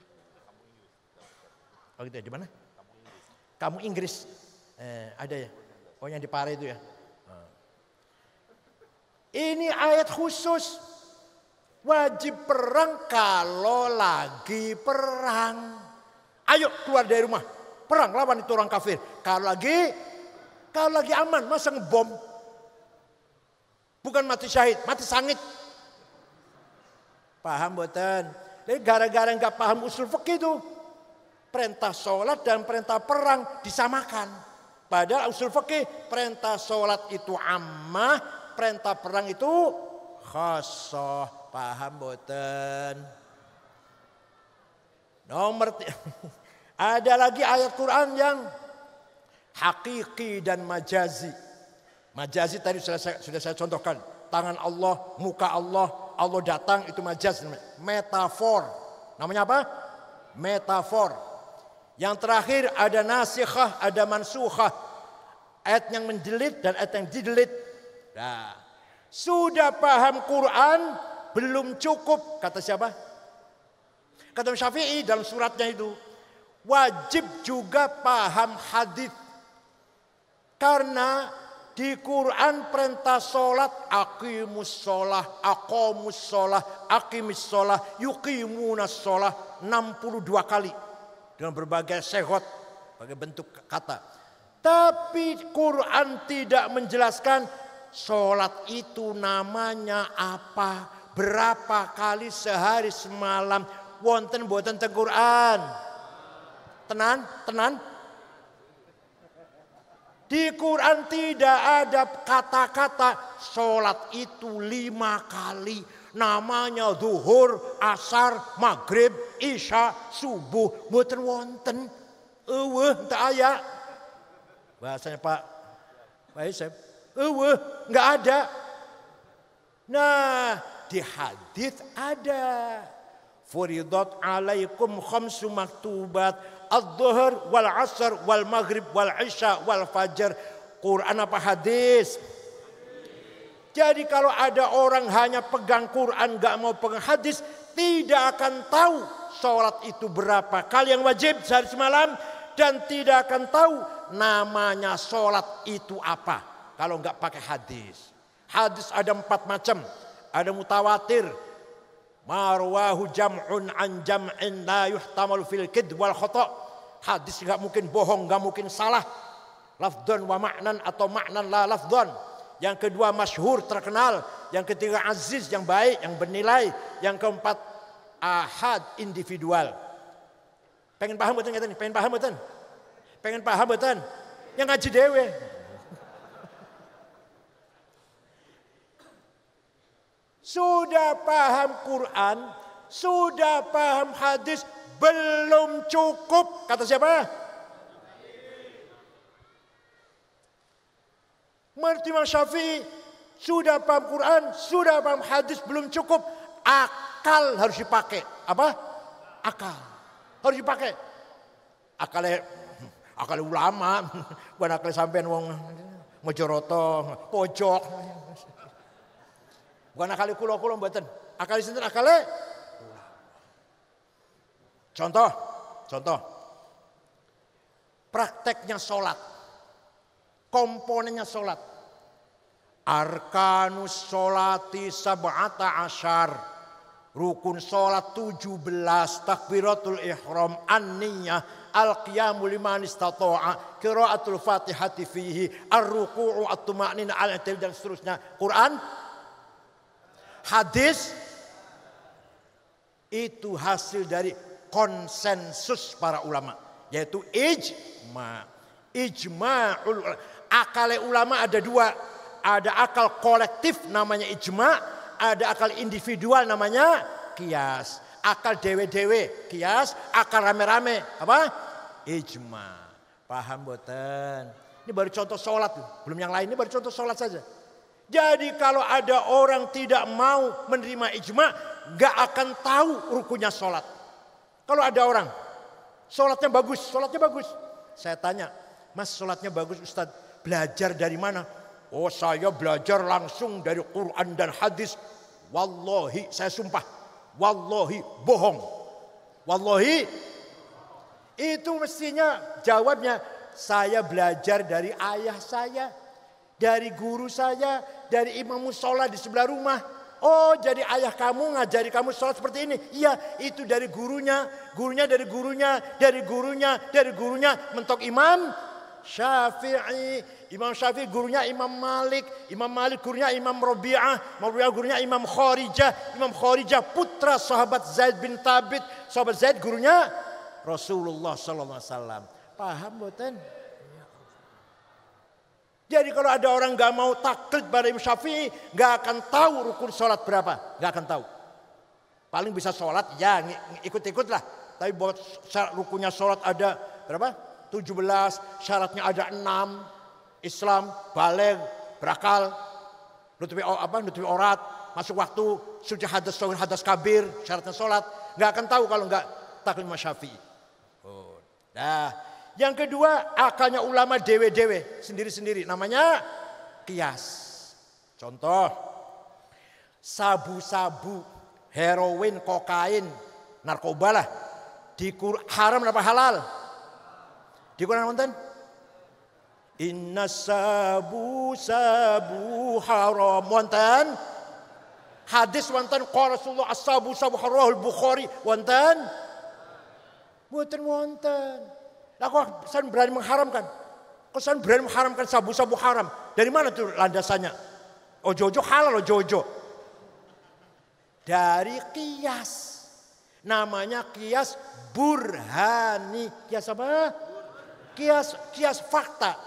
B: oh gitu ya, di mana? Kamu Inggris. Eh, ada ya. Oh yang di Pare itu ya. Eh. Ini ayat khusus. Wajib perang kalau lagi perang. Ayo keluar dari rumah. Perang lawan itu orang kafir. Kalau lagi kalau lagi aman, masa ngebom? Bukan mati syahid, mati sangit. Paham buatan? Jadi gara-gara nggak paham usul fikih itu, perintah sholat dan perintah perang disamakan. Padahal usul fikih perintah sholat itu ammah, perintah perang itu khosoh. Paham boten? Nomor ada lagi ayat Quran yang hakiki dan majazi. Majazi tadi sudah saya, sudah saya contohkan. Tangan Allah, muka Allah, Allah datang itu majaz Metafor. Namanya apa? Metafor. Yang terakhir ada nasikhah, ada mansukhah. Ayat yang menjelit dan ayat yang didelit. Nah, sudah paham Quran belum cukup kata siapa? Kata Syafi'i dalam suratnya itu wajib juga paham hadis karena di Quran perintah sholat akimus sholat, akomus sholat, akimis sholat, yukimunas sholat, 62 kali. Dengan berbagai sehot, sebagai bentuk kata. Tapi Quran tidak menjelaskan sholat itu namanya apa, berapa kali sehari semalam. Wonten buatan Quran. Tenan, tenan, di Quran tidak ada kata-kata sholat itu lima kali. Namanya zuhur, asar, maghrib, isya, subuh. Mboten wonten. Ewe, tak ayah. Bahasanya Pak Pak Isep. Ewe, enggak ada. Nah, di hadith ada. Furidat alaikum khamsu maktubat al dhuhr wal Asr wal Maghrib wal Isya wal Fajr. Quran apa hadis? Jadi kalau ada orang hanya pegang Quran gak mau pegang hadis. Tidak akan tahu sholat itu berapa kali yang wajib sehari semalam. Dan tidak akan tahu namanya sholat itu apa. Kalau nggak pakai hadis. Hadis ada empat macam. Ada mutawatir, Marwahu jam'un an jam'in la yuhtamal fil kid wal khata. Hadis nggak mungkin bohong, nggak mungkin salah. Lafdon wa maknan atau maknan la lafdon. Yang kedua masyhur terkenal, yang ketiga aziz yang baik, yang bernilai, yang keempat ahad individual. Pengen paham betul nggak Pengen paham betul? Pengen paham betul? Yang ngaji dewe. Sudah paham Quran, sudah paham hadis, belum cukup. Kata siapa? Menurut Imam Syafi'i, sudah paham Quran, sudah paham hadis, belum cukup. Akal harus dipakai. Apa? Akal. Harus dipakai. Akalnya, akal ulama, bukan akal sampean wong mojoroto, pojok. Bukan akali kulo-kulo mboten. Akali sinten akale? Contoh, contoh. Prakteknya sholat. Komponennya sholat. Arkanus sholati sab'ata asyar. Rukun sholat 17 Takbiratul ihram An-niyah Al-qiyamu liman istata'a Kiraatul fatihati fihi Ar-ruku'u at-tumanin al dan seterusnya Quran hadis itu hasil dari konsensus para ulama yaitu ijma Ijma akal ulama ada dua ada akal kolektif namanya ijma ada akal individual namanya kias akal dewe-dewe kias akal rame-rame apa ijma paham boten ini baru contoh sholat belum yang lain ini baru contoh sholat saja jadi kalau ada orang tidak mau menerima ijma, gak akan tahu rukunya sholat. Kalau ada orang, sholatnya bagus, sholatnya bagus. Saya tanya, mas sholatnya bagus Ustadz, belajar dari mana? Oh saya belajar langsung dari Quran dan hadis. Wallahi, saya sumpah. Wallahi, bohong. Wallahi, itu mestinya jawabnya, saya belajar dari ayah saya. Dari guru saya, dari imam musola di sebelah rumah. Oh jadi ayah kamu ngajari kamu sholat seperti ini. Iya itu dari gurunya, gurunya dari gurunya, dari gurunya, dari gurunya. Mentok imam Syafi'i. Imam Syafi'i gurunya Imam Malik. Imam Malik gurunya Imam Rabi'ah. Rabi'ah gurunya Imam Kharijah. Imam Kharijah putra sahabat Zaid bin Thabit. Sahabat Zaid gurunya Rasulullah sallallahu alaihi wasallam. Paham boten? Jadi kalau ada orang nggak mau taklid pada Imam Syafi'i, nggak akan tahu rukun sholat berapa, nggak akan tahu. Paling bisa sholat ya ikut-ikut lah. Tapi buat syarat rukunnya sholat ada berapa? 17, syaratnya ada enam: Islam, balik, berakal, nutupi apa? Nutupi orat, masuk waktu, suci hadas sahur, hadas kabir, syaratnya sholat. Nggak akan tahu kalau nggak taklid Imam Syafi'i. Oh, dah. Yang kedua akalnya ulama dewe-dewe sendiri-sendiri. Namanya kias. Contoh sabu-sabu, heroin, kokain, narkoba lah. Di haram apa halal? Di Quran nonton? Inna sabu sabu haram wonten hadis wonten qala Rasulullah as-sabu sabu haram Bukhari wonten Mboten wonten. Nah, kok berani mengharamkan? Kesan berani mengharamkan sabu-sabu haram? Dari mana tuh landasannya? Oh Jojo halal ojo-ojo. Dari kias. Namanya kias burhani. Kias apa? Kias, kias fakta.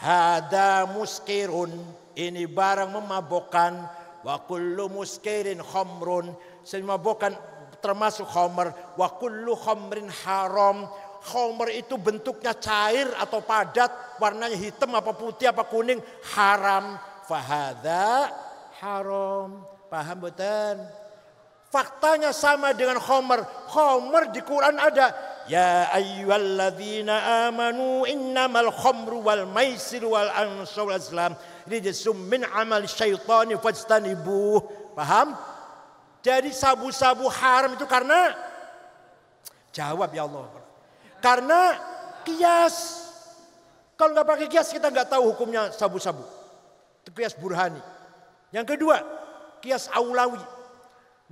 B: Hada muskirun. Ini barang memabokan, Wa kullu muskirin khomrun. Semua bukan termasuk khomr, Wa kullu khomrin haram Homer itu bentuknya cair atau padat, warnanya hitam apa putih apa kuning, haram. Fahada haram. Paham buatan? Faktanya sama dengan Homer. Homer di Quran ada Ya ayyuhalladzina amanu innamal khamru wal maisir wal ansar aslam azlam rijsum min amal syaitani fajtanibuh. Paham? Jadi sabu-sabu haram itu karena jawab ya Allah. Karena kias. Kalau nggak pakai kias kita nggak tahu hukumnya sabu-sabu. kias burhani. Yang kedua, kias aulawi.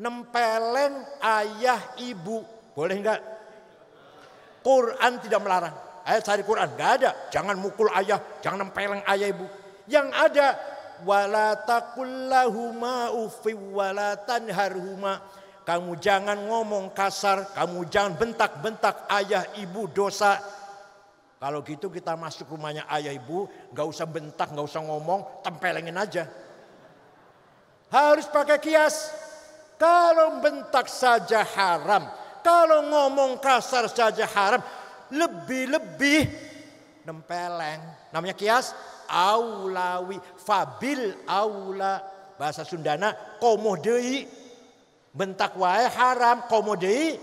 B: Nempeleng ayah ibu. Boleh nggak? Quran tidak melarang. Ayat cari Quran nggak ada. Jangan mukul ayah, jangan nempeleng ayah ibu. Yang ada wala taqullahuma ufi wala tanharhuma kamu jangan ngomong kasar, kamu jangan bentak-bentak ayah ibu dosa. Kalau gitu kita masuk rumahnya ayah ibu, gak usah bentak, gak usah ngomong, tempelengin aja. Harus pakai kias. Kalau bentak saja haram, kalau ngomong kasar saja haram, lebih-lebih nempeleng. Namanya kias aulawi, fabil aula. Bahasa Sundana komodei. Bentak wae haram komo nempelen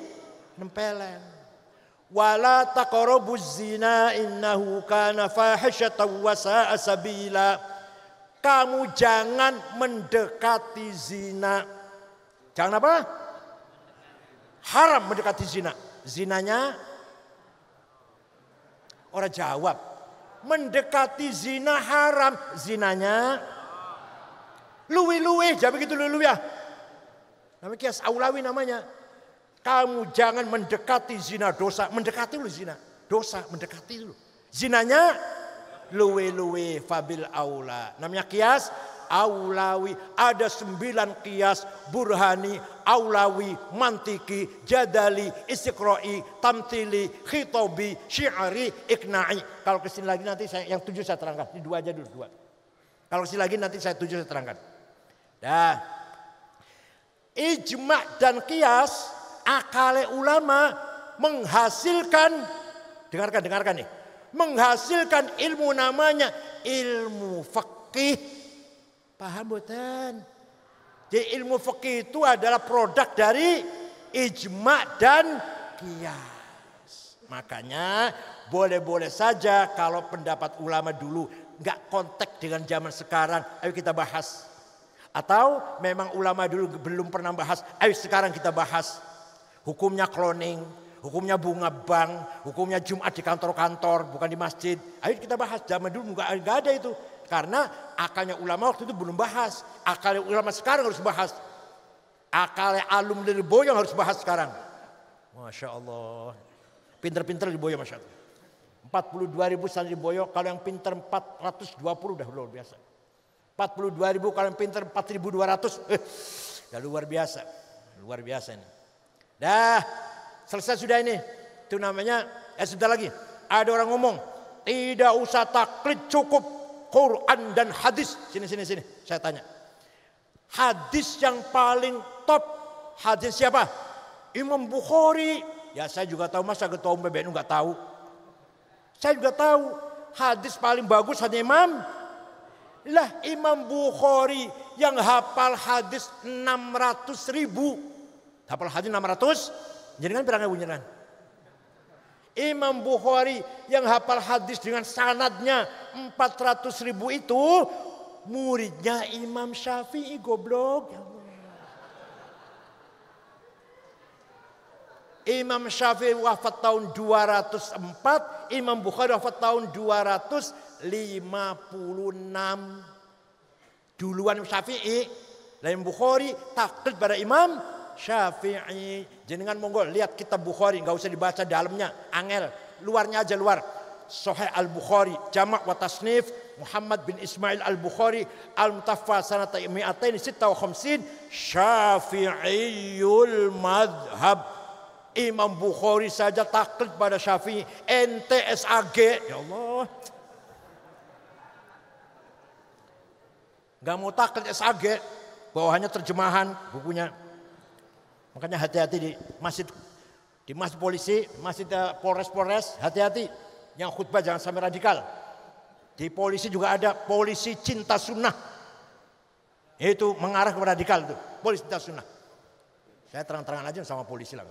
B: nempelan. Wala taqrabu zina innahu kana fahishatan wa sa'a sabila. Kamu jangan mendekati zina. Jangan apa? Haram mendekati zina. Zinanya orang jawab. Mendekati zina haram, zinanya luwi-luwi, jangan begitu luwi-luwi ya. Namanya Kias Aulawi namanya. Kamu jangan mendekati zina dosa. Mendekati lu zina. Dosa mendekati lu. Zinanya luwe-luwe fabil aula. Namanya Kias Aulawi. Ada sembilan kias. Burhani, Aulawi, Mantiki, Jadali, isikroi, Tamtili, Khitobi, Syi'ari, Ikna'i. Kalau kesini lagi nanti saya, yang tujuh saya terangkan. Ini dua aja dulu, dua. Kalau kesini lagi nanti saya tujuh saya terangkan. Dah ijma dan kias akale ulama menghasilkan dengarkan dengarkan nih menghasilkan ilmu namanya ilmu fakih paham bukan jadi ilmu fakih itu adalah produk dari ijma dan kias makanya boleh-boleh saja kalau pendapat ulama dulu nggak kontak dengan zaman sekarang ayo kita bahas atau memang ulama dulu belum pernah bahas, ayo sekarang kita bahas. Hukumnya cloning, hukumnya bunga bank, hukumnya Jumat di kantor-kantor, bukan di masjid. Ayo kita bahas, zaman dulu nggak, ada itu. Karena akalnya ulama waktu itu belum bahas. Akalnya ulama sekarang harus bahas. Akalnya alum dari Boyong harus bahas sekarang. Masya Allah. Pinter-pinter di Boyong Masya Allah. 42 ribu santri Boyong. Kalau yang pinter 420 udah luar biasa. 42 ribu kalau yang pinter 4200. Eh, luar biasa. Luar biasa ini. Dah selesai sudah ini. Itu namanya eh sebentar lagi. Ada orang ngomong, tidak usah taklid cukup Quran dan hadis. Sini sini sini. Saya tanya. Hadis yang paling top hadis siapa? Imam Bukhari. Ya saya juga tahu masa ketua umum PBNU nggak tahu. Saya juga tahu hadis paling bagus hanya Imam lah Imam Bukhari yang hafal hadis 600 ribu. Hafal hadis 600, kan kan bunyi jenengan? Imam Bukhari yang hafal hadis dengan sanadnya 400 ribu itu muridnya Imam Syafi'i goblok. Imam Syafi'i wafat tahun 204, Imam Bukhari wafat tahun 200 56 duluan Syafi'i lain Bukhari taklid pada Imam Syafi'i jenengan monggo lihat kitab Bukhari nggak usah dibaca dalamnya angel luarnya aja luar Sahih Al-Bukhari jamak wa tasnif Muhammad bin Ismail Al-Bukhari Al-Mutaffa sanata 256 Syafi'iyul madhab Imam Bukhari saja taklid pada Syafi'i NTSAG ya Allah Gak mau takut ya sage. bawahnya terjemahan bukunya. Makanya hati-hati di masjid di masjid polisi, masjid eh, polres-polres, hati-hati. Yang khutbah jangan sampai radikal. Di polisi juga ada polisi cinta sunnah. Yaitu mengarah ke radikal itu. Polisi cinta sunnah. Saya terang-terangan aja sama polisi lah.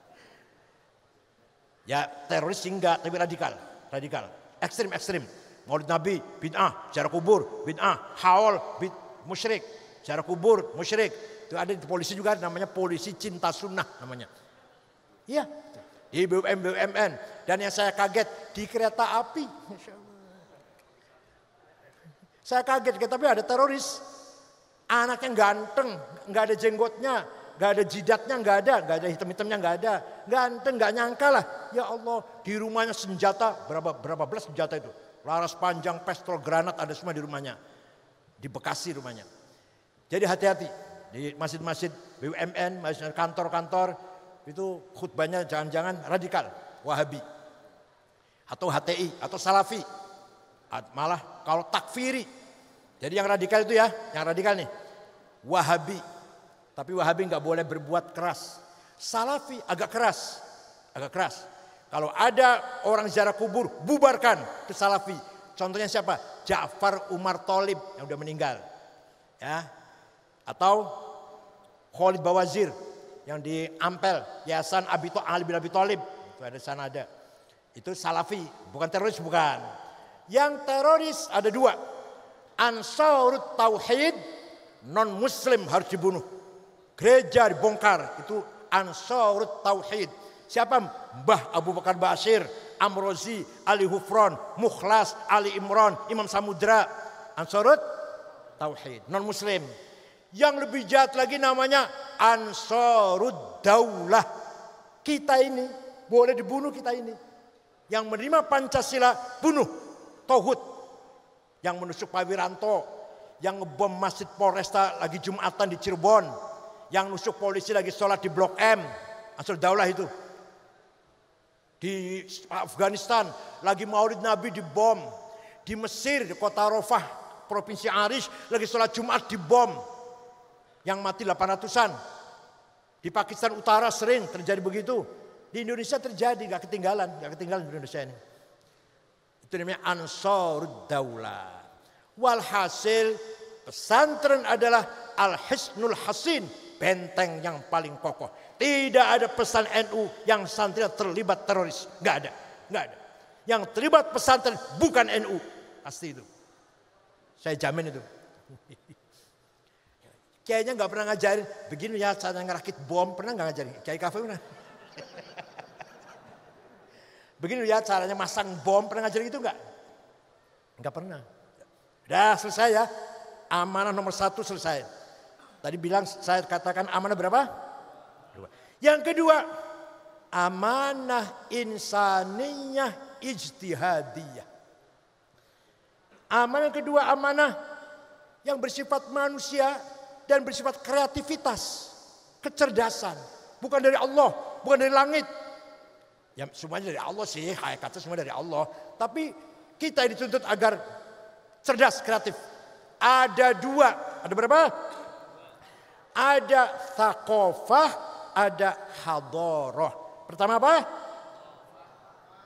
B: ya teroris enggak, tapi radikal. Radikal. Ekstrim-ekstrim. Maulid Nabi, bid'ah, cara kubur, bid'ah, haul, bid, musyrik, cara kubur, musyrik. Itu ada di polisi juga namanya polisi cinta sunnah namanya. Iya, di bumn BUMN dan yang saya kaget di kereta api. Saya kaget, tapi ada teroris. Anaknya ganteng, nggak ada jenggotnya, nggak ada jidatnya, nggak ada, nggak ada hitam-hitamnya, nggak ada. Ganteng, nggak nyangka lah. Ya Allah, di rumahnya senjata berapa berapa belas senjata itu? Laras panjang, pestol, granat ada semua di rumahnya. Di Bekasi rumahnya. Jadi hati-hati di masjid-masjid BUMN, masjid kantor-kantor itu khutbahnya jangan-jangan radikal, Wahabi atau HTI atau Salafi. Malah kalau takfiri. Jadi yang radikal itu ya, yang radikal nih. Wahabi. Tapi Wahabi nggak boleh berbuat keras. Salafi agak keras, agak keras. Kalau ada orang ziarah kubur, bubarkan ke Salafi. Contohnya siapa? Ja'far Umar Tolib yang sudah meninggal. Ya. Atau Khalid Bawazir yang di Ampel, Yayasan Abi Ali bin Abi Tolib. Itu ada sana ada. Itu Salafi, bukan teroris bukan. Yang teroris ada dua. Ansarut Tauhid non muslim harus dibunuh. Gereja dibongkar itu Ansarut Tauhid Siapa? Mbah Abu Bakar Basir, Amrozi, Ali Hufron, Mukhlas, Ali Imron, Imam Samudra. Ansorut? Tauhid, non muslim. Yang lebih jahat lagi namanya Ansorud Daulah. Kita ini boleh dibunuh kita ini. Yang menerima Pancasila bunuh Tauhid. Yang menusuk Pak Wiranto. Yang ngebom Masjid Polresta lagi Jumatan di Cirebon. Yang menusuk polisi lagi sholat di Blok M. Ansorud Daulah itu. Di Afghanistan lagi maulid Nabi bom Di Mesir di kota Rofah provinsi Aris lagi sholat Jumat di bom Yang mati 800-an. Di Pakistan Utara sering terjadi begitu. Di Indonesia terjadi, nggak ketinggalan, nggak ketinggalan di Indonesia ini. Itu namanya Ansor Daulah. Walhasil pesantren adalah Al-Hisnul Hasin, benteng yang paling kokoh. Tidak ada pesan NU yang santri terlibat teroris. Nggak ada. Nggak ada. Yang terlibat pesantren bukan NU. Pasti itu. Saya jamin itu. Kayaknya nggak pernah ngajarin. Begini ya cara ngerakit bom. Pernah nggak ngajarin? kayak kafe pernah? Begini ya caranya masang bom. Pernah ngajarin itu nggak? Nggak pernah. Udah selesai ya. Amanah nomor satu selesai. Tadi bilang saya katakan amanah berapa? Dua. Yang kedua, amanah insaninya ijtihadiyah. Amanah kedua amanah yang bersifat manusia dan bersifat kreativitas, kecerdasan, bukan dari Allah, bukan dari langit. Ya semuanya dari Allah sih, kayak hakikatnya semua dari Allah. Tapi kita dituntut agar cerdas, kreatif. Ada dua, ada berapa? Ada thakofah, ada hadoroh. Pertama apa?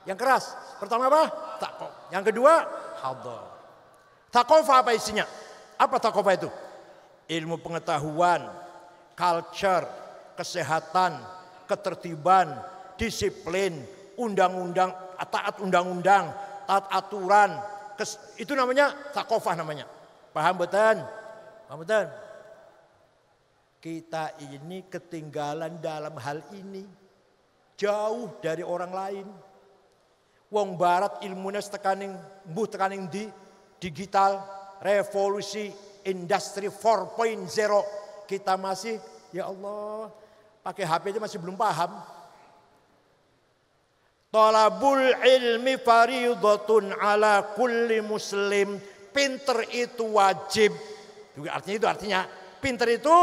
B: Yang keras. Pertama apa? Thakofah. Yang kedua, Hadoroh. Takofah apa isinya? Apa takofah itu? Ilmu pengetahuan, culture, kesehatan, ketertiban, disiplin, undang-undang, taat undang-undang, taat aturan. itu namanya takofah namanya. Paham beten? Paham beten? Kita ini ketinggalan dalam hal ini. Jauh dari orang lain. Wong barat ilmunya tekaning mbuh tekaning di digital revolusi industri 4.0 kita masih ya Allah pakai HP aja masih belum paham Talabul ilmi faridotun ala kulli muslim. Pinter itu wajib. Juga artinya itu artinya pinter itu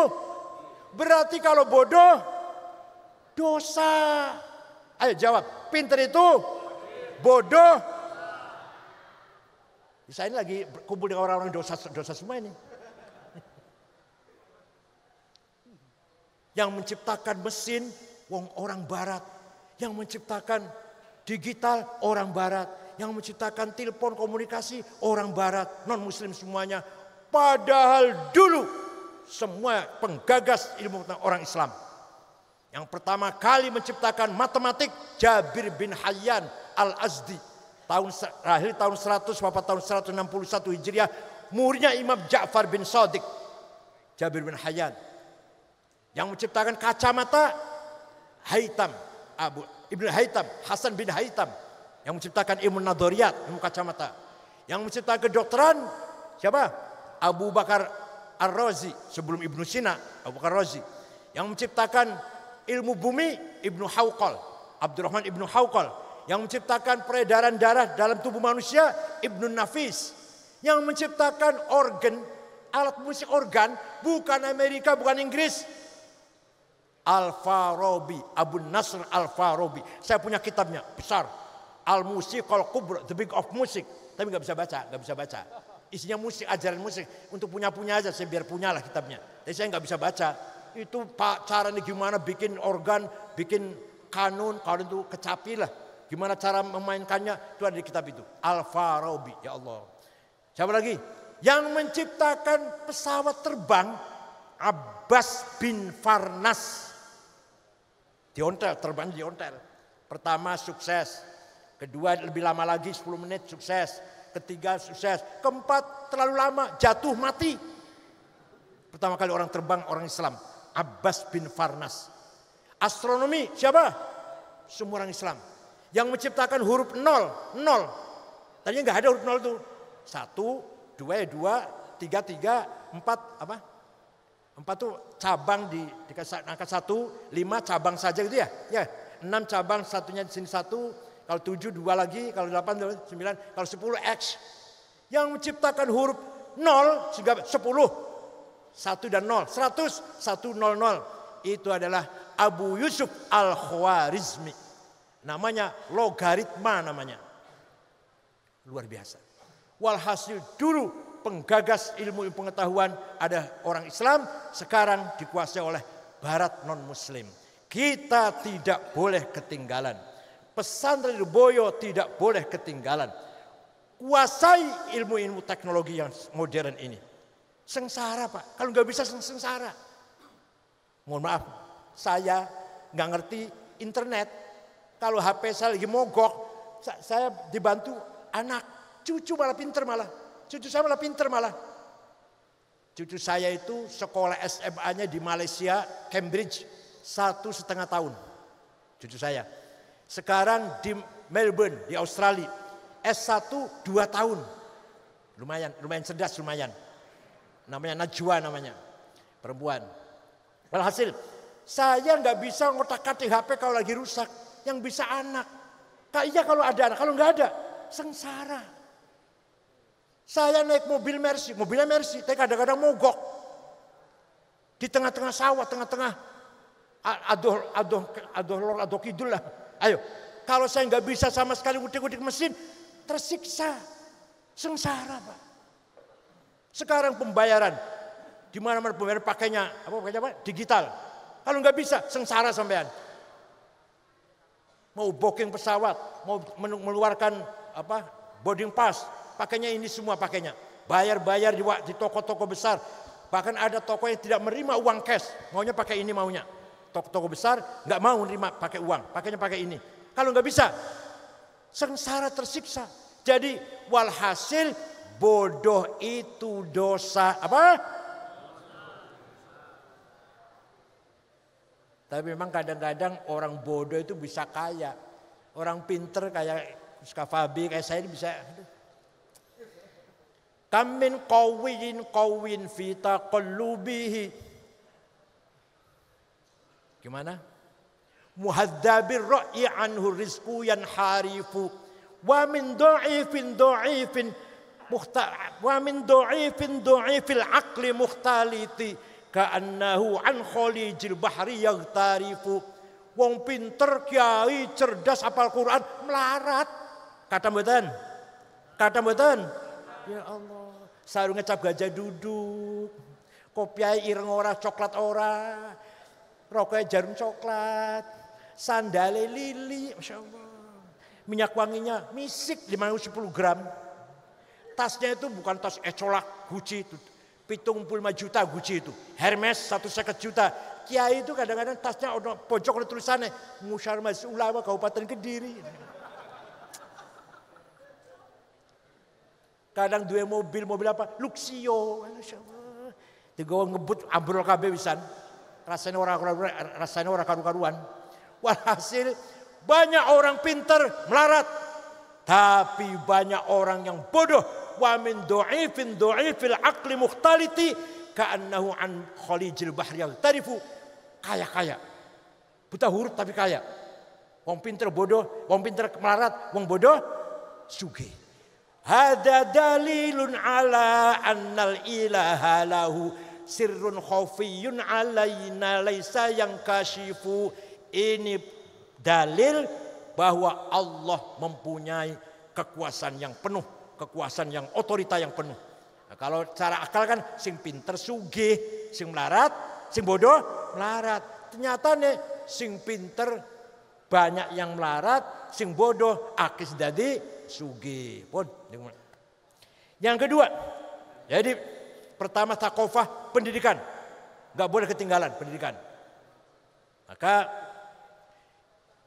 B: Berarti kalau bodoh dosa. Ayo jawab, pinter itu bodoh. Saya ini lagi kumpul dengan orang-orang dosa dosa semua ini. Yang menciptakan mesin wong orang barat, yang menciptakan digital orang barat, yang menciptakan telepon komunikasi orang barat, non muslim semuanya. Padahal dulu semua penggagas ilmu pengetahuan orang Islam. Yang pertama kali menciptakan matematik Jabir bin Hayyan Al-Azdi tahun akhir tahun 100 wafat tahun 161 Hijriah murnya Imam Ja'far bin Sadiq Jabir bin Hayyan yang menciptakan kacamata Haitam Abu Ibnu Haitam Hasan bin Haitam yang menciptakan ilmu nadhariyat ilmu kacamata yang menciptakan kedokteran siapa Abu Bakar Ar-Razi sebelum Ibnu Sina Abu Bakar Razi yang menciptakan ilmu bumi Ibnu Hawqal Abdurrahman Ibnu Hawqal, yang menciptakan peredaran darah dalam tubuh manusia Ibnu Nafis yang menciptakan organ alat musik organ bukan Amerika bukan Inggris Al-Farabi Abu Nasr Al-Farabi saya punya kitabnya besar Al-Musiqal Kubra The Big of Music tapi nggak bisa baca nggak bisa baca Isinya musik, ajaran musik. Untuk punya-punya aja, saya biar punya lah kitabnya. Tapi saya nggak bisa baca. Itu pak caranya gimana bikin organ, bikin kanun, kalau itu kecapi lah. Gimana cara memainkannya, itu ada di kitab itu. Al-Farabi, ya Allah. Siapa lagi? Yang menciptakan pesawat terbang, Abbas bin Farnas. Di ontel, terbang di ontel. Pertama sukses, kedua lebih lama lagi 10 menit sukses, ketiga sukses, keempat terlalu lama jatuh mati. Pertama kali orang terbang orang Islam, Abbas bin Farnas. Astronomi siapa? Semua orang Islam. Yang menciptakan huruf nol, nol. Tadinya nggak ada huruf nol itu. Satu, dua, dua, tiga, tiga, empat, apa? Empat tuh cabang di, di angka satu, lima cabang saja gitu ya. Ya, enam cabang, satunya di sini satu, kalau tujuh dua lagi, kalau delapan sembilan, kalau sepuluh X. Yang menciptakan huruf nol sehingga sepuluh. Satu dan nol. Seratus, satu nol nol. Itu adalah Abu Yusuf Al-Khwarizmi. Namanya logaritma namanya. Luar biasa. Walhasil dulu penggagas ilmu pengetahuan ada orang Islam. Sekarang dikuasai oleh barat non muslim. Kita tidak boleh ketinggalan. Pesantren Boyo tidak boleh ketinggalan. Kuasai ilmu-ilmu teknologi yang modern ini. Sengsara Pak, kalau nggak bisa sengsara. Mohon maaf, saya nggak ngerti internet. Kalau HP saya lagi mogok, saya dibantu anak. Cucu malah pinter malah. Cucu saya malah pinter malah. Cucu saya itu sekolah SMA-nya di Malaysia, Cambridge, satu setengah tahun. Cucu saya. Sekarang di Melbourne di Australia S1 2 tahun. Lumayan, lumayan cerdas lumayan. Namanya Najwa namanya. Perempuan. hasil saya nggak bisa ngotak-atik HP kalau lagi rusak. Yang bisa anak. Kak iya kalau ada anak, kalau nggak ada sengsara. Saya naik mobil Mercy, mobilnya Mercy, tapi kadang-kadang mogok. Di tengah-tengah sawah, tengah-tengah aduh aduh aduh lor aduh kidul lah. Ayo, kalau saya nggak bisa sama sekali utik-utik mesin, tersiksa, sengsara Pak. Sekarang pembayaran, di mana mana pembayaran pakainya apa pakainya apa? Digital. Kalau nggak bisa, sengsara sampean. Mau booking pesawat, mau mengeluarkan apa boarding pass, pakainya ini semua pakainya. Bayar-bayar di toko-toko besar. Bahkan ada toko yang tidak menerima uang cash, maunya pakai ini maunya. Toko-toko besar nggak mau nerima pakai uang, pakainya pakai ini. Kalau nggak bisa, sengsara tersiksa. Jadi walhasil bodoh itu dosa apa? Tapi memang kadang-kadang orang bodoh itu bisa kaya. Orang pinter kayak Skafabi kayak saya ini bisa Kamin kawin kawin vita kolubihi. Gimana? Muhadzabir ra'yi anhu rizku yan harifu wa min dha'ifin dha'ifin wa min dha'ifin dha'ifil aqli mukhtaliti ka'annahu an khalijil bahri yaghtarifu wong pinter kiai cerdas apal Quran melarat kata mboten kata mboten ya Allah sarung ngecap gajah duduk kopiai ireng ora coklat ora rokoknya jarum coklat, sandalnya lili, Masya Allah. Minyak wanginya misik 510 gram. Tasnya itu bukan tas ecolak guci itu. Pitung puluh lima juta guci itu. Hermes satu seket juta. Kiai itu kadang-kadang tasnya ada pojok ada tulisannya. Musyar Mas Ulama Kabupaten Kediri. Kadang dua mobil, mobil apa? Luxio. Tiga orang ngebut ambrol kabeh bisa rasanya orang rasanya orang karu-karuan. Walhasil banyak orang pinter melarat, tapi banyak orang yang bodoh. Wa min do'ifin do'ifil akli muhtaliti ka'annahu an khalijil bahri tarifu kaya-kaya. Buta huruf tapi kaya. Wong pinter bodoh, wong pinter melarat, wong bodoh sugih. Hada dalilun ala annal ilaha lahu sirrun khafiyun alaina laisa yang kasyifu ini dalil bahwa Allah mempunyai kekuasaan yang penuh, kekuasaan yang otorita yang penuh. Nah, kalau cara akal kan sing pinter sugih, sing melarat, sing bodoh melarat. Ternyata nih sing pinter banyak yang melarat, sing bodoh akis dadi sugih. Pun. Yang kedua, jadi Pertama takofah pendidikan. Gak boleh ketinggalan pendidikan. Maka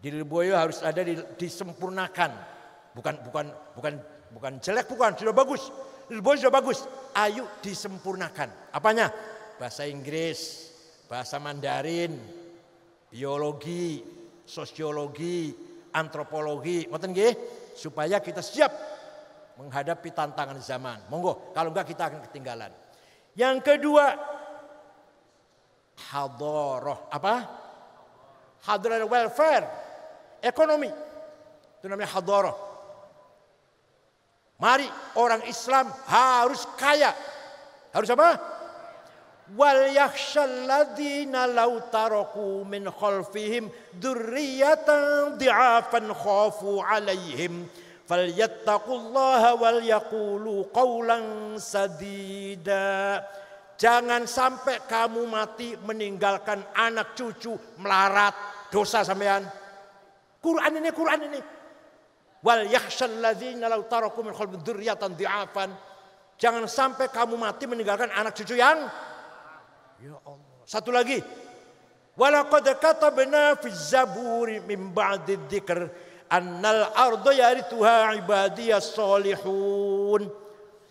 B: diri Boyo harus ada di, disempurnakan. Bukan bukan bukan bukan jelek bukan sudah bagus. Diri Boyo sudah bagus. Ayo disempurnakan. Apanya? Bahasa Inggris, bahasa Mandarin, biologi, sosiologi, antropologi, ngoten nggih, supaya kita siap menghadapi tantangan zaman. Monggo, kalau enggak kita akan ketinggalan. Yang kedua, hadoroh apa? Hadoroh welfare, ekonomi. Itu namanya hadoroh. Mari orang Islam harus kaya. Harus apa? Wal yakhshalladina law taraku min khalfihim dzurriyyatan di'afan khafu 'alaihim Falyattaqullaha wal yaqulu qawlan sadida. Jangan sampai kamu mati meninggalkan anak cucu melarat dosa sampean. Quran ini Quran ini. Wal yakhshal ladzina law taraku min khalbi dzurriatan dhi'afan Jangan sampai kamu mati meninggalkan anak cucu yang Ya Allah. Satu lagi. Walaqad katabna fi zaburi min ba'di dzikr annal ardo yarithuha ibadiyas solihun.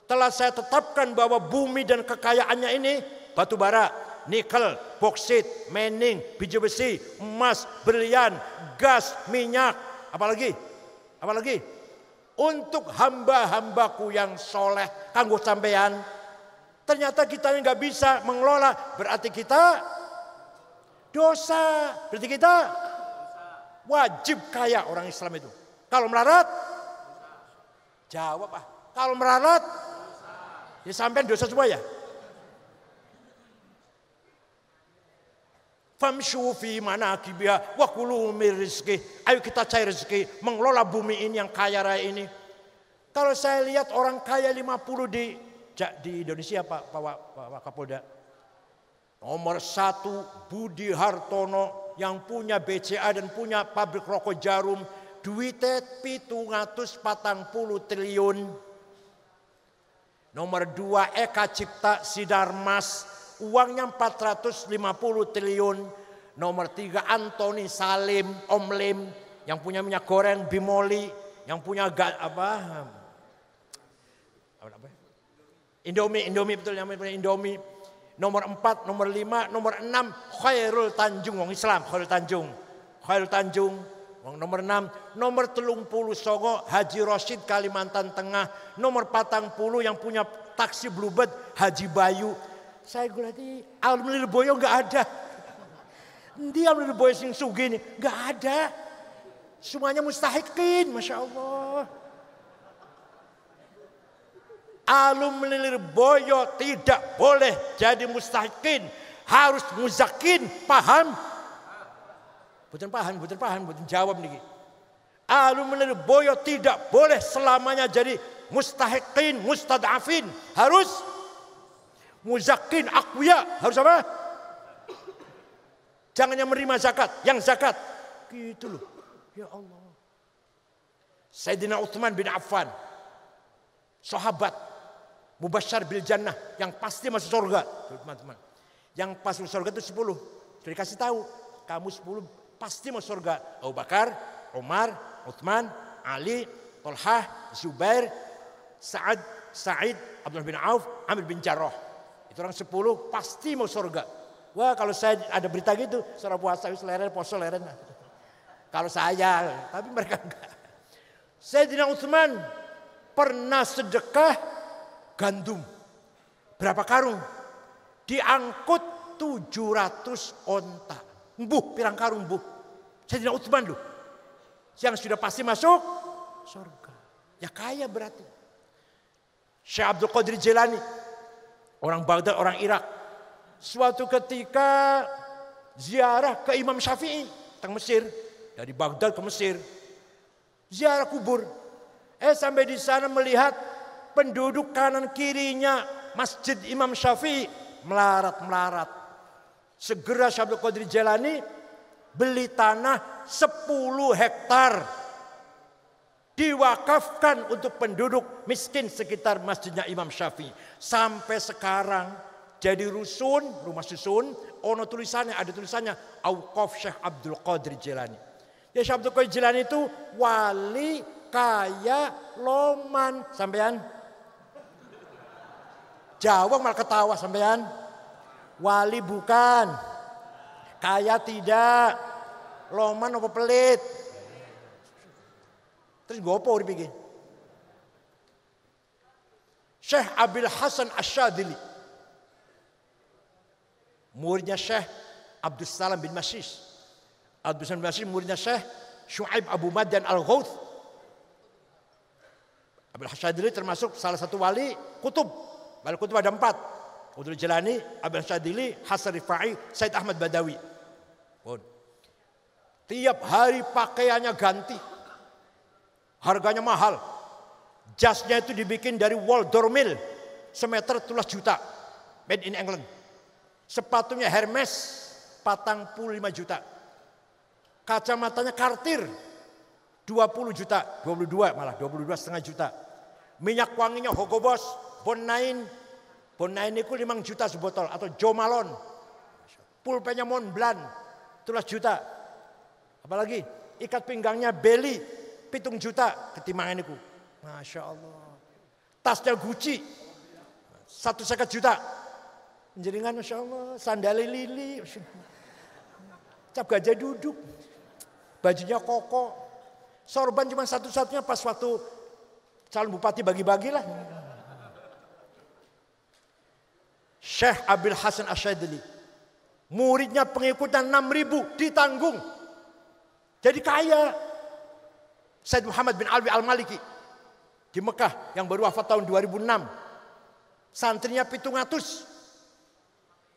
B: Telah saya tetapkan bahwa bumi dan kekayaannya ini batu bara, nikel, boksit, mening, biji besi, emas, berlian, gas, minyak, apalagi? Apalagi? Untuk hamba-hambaku yang soleh, kanggo sampean. Ternyata kita nggak bisa mengelola, berarti kita dosa. Berarti kita Wajib kaya orang Islam itu. Kalau melarat, jawab ah. Kalau melarat, ya sampai dosa semua ya. Famsufi mana manakibiha wa kulu rizki. Ayo kita cair rezeki, mengelola bumi ini yang kaya raya ini. Kalau saya lihat orang kaya 50 di di Indonesia Pak Pak, Pak, Pak Kapolda. Nomor satu Budi Hartono yang punya BCA dan punya pabrik rokok jarum duitnya pitungatus patang puluh triliun. Nomor dua Eka Cipta Sidarmas uangnya 450 triliun. Nomor tiga Antoni Salim Om Lim yang punya minyak goreng Bimoli yang punya apa apa Indomie Indomie betul yang punya Indomie Nomor empat, nomor lima, nomor enam Khairul Tanjung wong Islam Khairul Tanjung Khairul Tanjung Wong nomor enam, nomor telung puluh songo Haji Rosid Kalimantan Tengah, nomor patang puluh yang punya taksi Bluebird Haji Bayu. Saya gulati Almir Boyo nggak ada. Dia Almir Boyo sing sugi nih nggak ada. Semuanya mustahikin, masya Allah. Alum lilir boyo tidak boleh jadi mustahikin, Harus muzakin, paham? Bukan paham, bukan paham, bukan jawab niki. lilir boyo tidak boleh selamanya jadi mustahikin, mustadafin. Harus muzakin, akuya. Harus apa? Jangan yang menerima zakat, yang zakat. Gitu loh. Ya Allah. Sayyidina Uthman bin Affan. Sahabat Mubashar bil jannah yang pasti masuk surga. Teman-teman. Yang pasti masuk surga itu 10. Sudah dikasih tahu, kamu 10 pasti masuk surga. Abu Bakar, Umar, Uthman, Ali, Tolha Zubair, Sa'ad, Sa'id, Abdullah bin Auf, Amir bin Jarrah. Itu orang 10 pasti masuk surga. Wah kalau saya ada berita gitu, seorang puasa, leren, poso, leren. Kalau saya, tapi mereka enggak. Sayyidina Uthman pernah sedekah gandum. Berapa karung? Diangkut 700 onta. Mbuh, pirang karung mbuh. tidak utman loh. Yang sudah pasti masuk surga. Ya kaya berarti. Syekh Abdul Qadir Jelani. Orang Baghdad, orang Irak. Suatu ketika ziarah ke Imam Syafi'i. Tentang Mesir. Dari Baghdad ke Mesir. Ziarah kubur. Eh sampai di sana melihat penduduk kanan kirinya masjid Imam Syafi'i melarat-melarat. Segera Syabdul Qadir Jelani beli tanah 10 hektar diwakafkan untuk penduduk miskin sekitar masjidnya Imam Syafi'i. Sampai sekarang jadi rusun, rumah susun, ono tulisannya, ada tulisannya Aukof Syekh Abdul Qadir Jilani. Ya Syekh Abdul Qadir Jilani itu wali kaya loman sampean Jawab malah ketawa sampean. Wali bukan. Kaya tidak. Loman apa pelit. Terus gopo dipikir. Syekh Abil Hasan Asyadili. Muridnya Syekh Abdus Salam bin Masis. Abdul Salam bin Masis muridnya Syekh Shu'aib Abu Madian Al-Ghawth. Abil Hasan Asyadili termasuk salah satu wali kutub Balal kutub ada empat. Udul Jalani, Abel Syadili, Hasan Rifai, Said Ahmad Badawi. Oh. Tiap hari pakaiannya ganti. Harganya mahal. Jasnya itu dibikin dari wall dormil. Semeter tulas juta. Made in England. Sepatunya Hermes. Patang puluh lima juta. Kacamatanya dua puluh juta. dua puluh dua malah. dua puluh dua setengah juta. Minyak wanginya Hogobos Bonain. Bonain itu 5 juta sebotol atau Jomalon. pulpenya Mont Blanc juta. Apalagi ikat pinggangnya Belly. pitung juta ketimangan itu. Masya Allah. Tasnya Gucci satu sekat juta. Menjeringan, Masya Allah. Sandali lili. Cap gajah duduk. Bajunya koko. Sorban cuma satu-satunya pas waktu calon bupati bagi-bagilah. Syekh Abil Hasan Asyadli. Muridnya pengikutnya 6 ribu ditanggung. Jadi kaya. Said Muhammad bin Alwi Al-Maliki. Di Mekah yang baru wafat tahun 2006. Santrinya pitung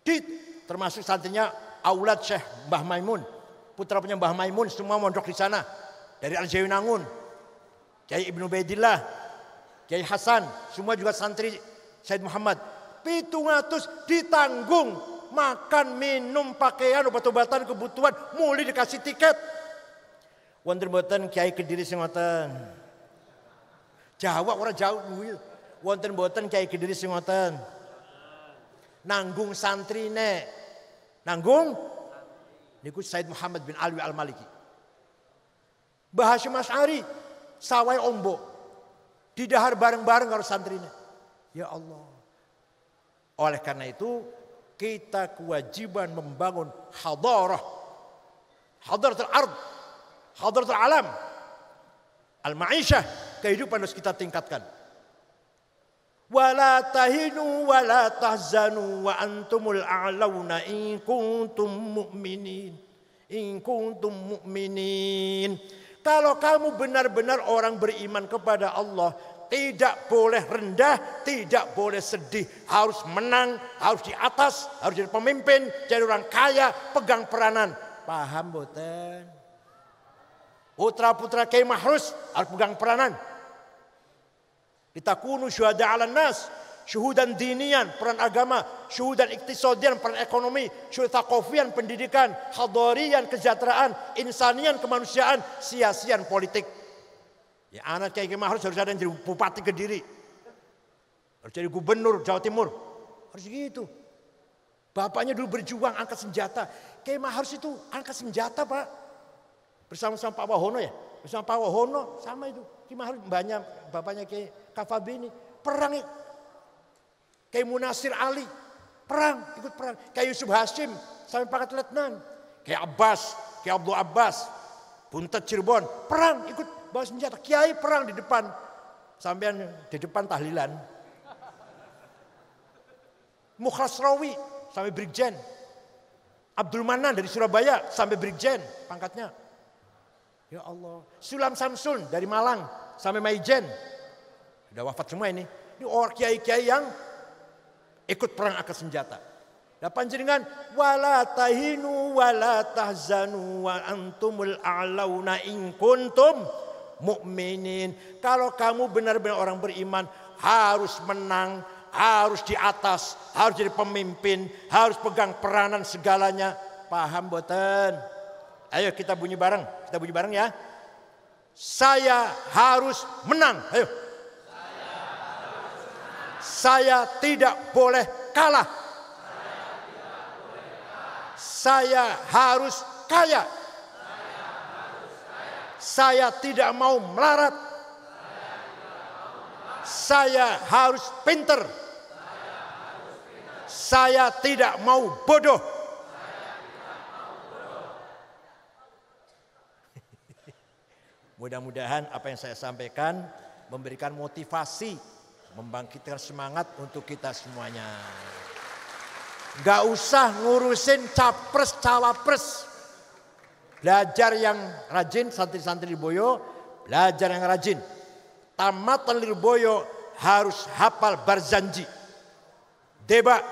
B: Di, termasuk santrinya Aulad Syekh Mbah Maimun. Putra punya Mbah Maimun semua mondok di sana. Dari al Nangun. Kiai Ibnu Baidillah. Kiai Hasan. Semua juga santri Said Muhammad. Pitungatus ditanggung. Makan, minum, pakaian, obat-obatan, kebutuhan. muli dikasih tiket. Wonten boten kiai kediri sing ngoten. Jawa ora jauh Wonten boten kiai kediri sing ngoten. Nanggung santrine. Nanggung niku Said Muhammad bin Alwi Al-Maliki. Bahasa mas Ari sawai ombo. Didahar bareng-bareng karo santrine. Ya Allah. Oleh karena itu kita kewajiban membangun hadarah. Hadaratul ard, hadaratul alam. Al-ma'isyah, kehidupan harus kita tingkatkan. Wala tahinu wala tahzanu wa antumul a'launa in kuntum mu'minin. In kuntum mu'minin. Kalau kamu benar-benar orang beriman kepada Allah, tidak boleh rendah, tidak boleh sedih. Harus menang, harus di atas, harus jadi pemimpin, jadi orang kaya, pegang peranan. Paham boten? Putra putra Kiai Mahrus harus pegang peranan. Kita kunu syuhada 'alan nas, syuhudan dinian, peran agama, syuhudan iktisodian, peran ekonomi, syuhudan takofian, pendidikan, hadorian, kesejahteraan, insanian, kemanusiaan, sia-sian politik. Ya anak Kiai gimana harus ada yang jadi bupati Kediri. Harus jadi gubernur Jawa Timur. Harus gitu. Bapaknya dulu berjuang angkat senjata. Kiai harus itu angkat senjata Pak. Bersama-sama Pak Wahono ya. Bersama Pak Wahono sama itu. Kiai harus banyak bapaknya Kiai Kafabini. Perang kayak Munasir Ali. Perang, ikut perang. kayak Yusuf Hashim sampai pangkat letnan. kayak Abbas, kayak Abdul Abbas. Buntet Cirebon, perang ikut bawa senjata. Kiai perang di depan. Sampean di depan tahlilan. Mukhlas Rawi sampai Brigjen. Abdul Manan dari Surabaya sampai Brigjen pangkatnya. Ya Allah. Sulam Samsun dari Malang sampai Maijen. Sudah wafat semua ini. Ini orang kiai-kiai yang ikut perang akar senjata. Dan panjenengan wala tahinu wala tahzanu wa antumul a'launa in kuntum mukminin. Kalau kamu benar-benar orang beriman harus menang, harus di atas, harus jadi pemimpin, harus pegang peranan segalanya. Paham boten? Ayo kita bunyi bareng, kita bunyi bareng ya. Saya harus menang. Ayo. Saya, harus menang. Saya tidak boleh kalah. Saya, tidak boleh kalah. Saya harus kaya. Saya tidak mau melarat. Saya harus pinter. Saya tidak mau bodoh. Mudah-mudahan apa yang saya sampaikan memberikan motivasi, membangkitkan semangat untuk kita semuanya. Gak usah ngurusin capres cawapres. Belajar yang rajin santri-santri Boyo belajar yang rajin. Tamatan boyo harus hafal berjanji. Deba.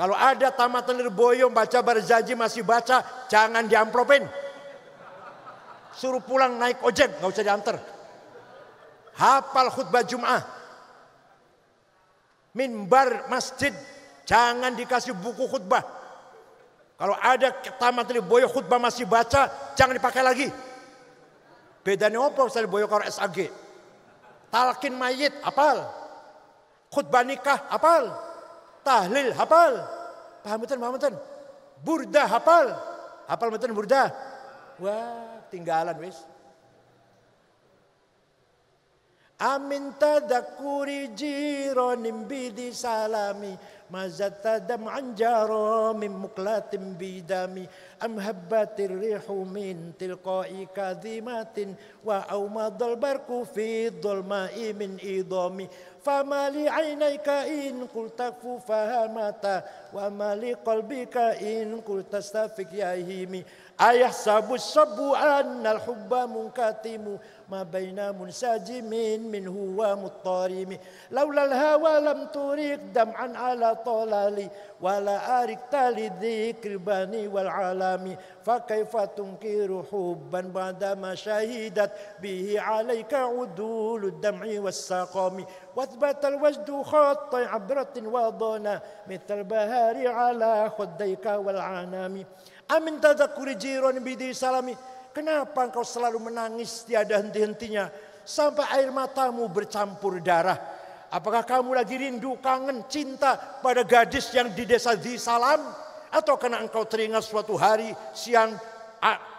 B: Kalau ada tamatan boyo baca berjanji masih baca, jangan diamplopin. Suruh pulang naik ojek, nggak usah diantar. Hafal khutbah Jum'ah. Minbar masjid, jangan dikasih buku khutbah. Kalau ada tamat dari boyo khutbah masih baca, jangan dipakai lagi. Bedanya apa Ustaz boyo kalau SAG? Talkin mayit, apal. Khutbah nikah, apal. Tahlil, apal. Paham betul, paham betul. Burda, apal. Apal betul burda. Wah, tinggalan wis. Amin tadakuri jiro nimbidi salami. ما زدت دمعا جارا من مقلاة بيدامي أم هبت الريح من تلقاء كاذمات وأومض البرق في الظلماء من إضامي فما عينيك إن قلت فهمت متى وما قلبك إن قلت استفك يا هيمي أيحسب الشاب أن الحب منكتم ما بين منسجم منه ومضطرم لولا الهوى لم تريق دمعا على طلالي ولا أركت لذكر بني والعالم فكيف تنكر حبا بعدما شهدت به عليك عدول الدمع والسقام واثبت الوجد خط عبرة وضنا مثل البهار على خديك والعنام Amin tazakuri jiron bidi salami. Kenapa engkau selalu menangis tiada henti-hentinya. Sampai air matamu bercampur darah. Apakah kamu lagi rindu, kangen, cinta pada gadis yang di desa di salam? Atau karena engkau teringat suatu hari siang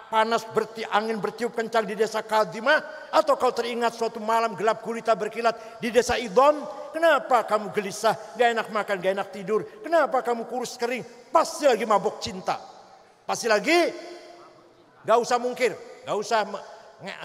B: panas berti, angin bertiup kencang di desa Kadimah atau kau teringat suatu malam gelap gulita berkilat di desa Idom kenapa kamu gelisah gak enak makan gak enak tidur kenapa kamu kurus kering pasti lagi mabuk cinta Pasti lagi, gak usah mungkin, gak usah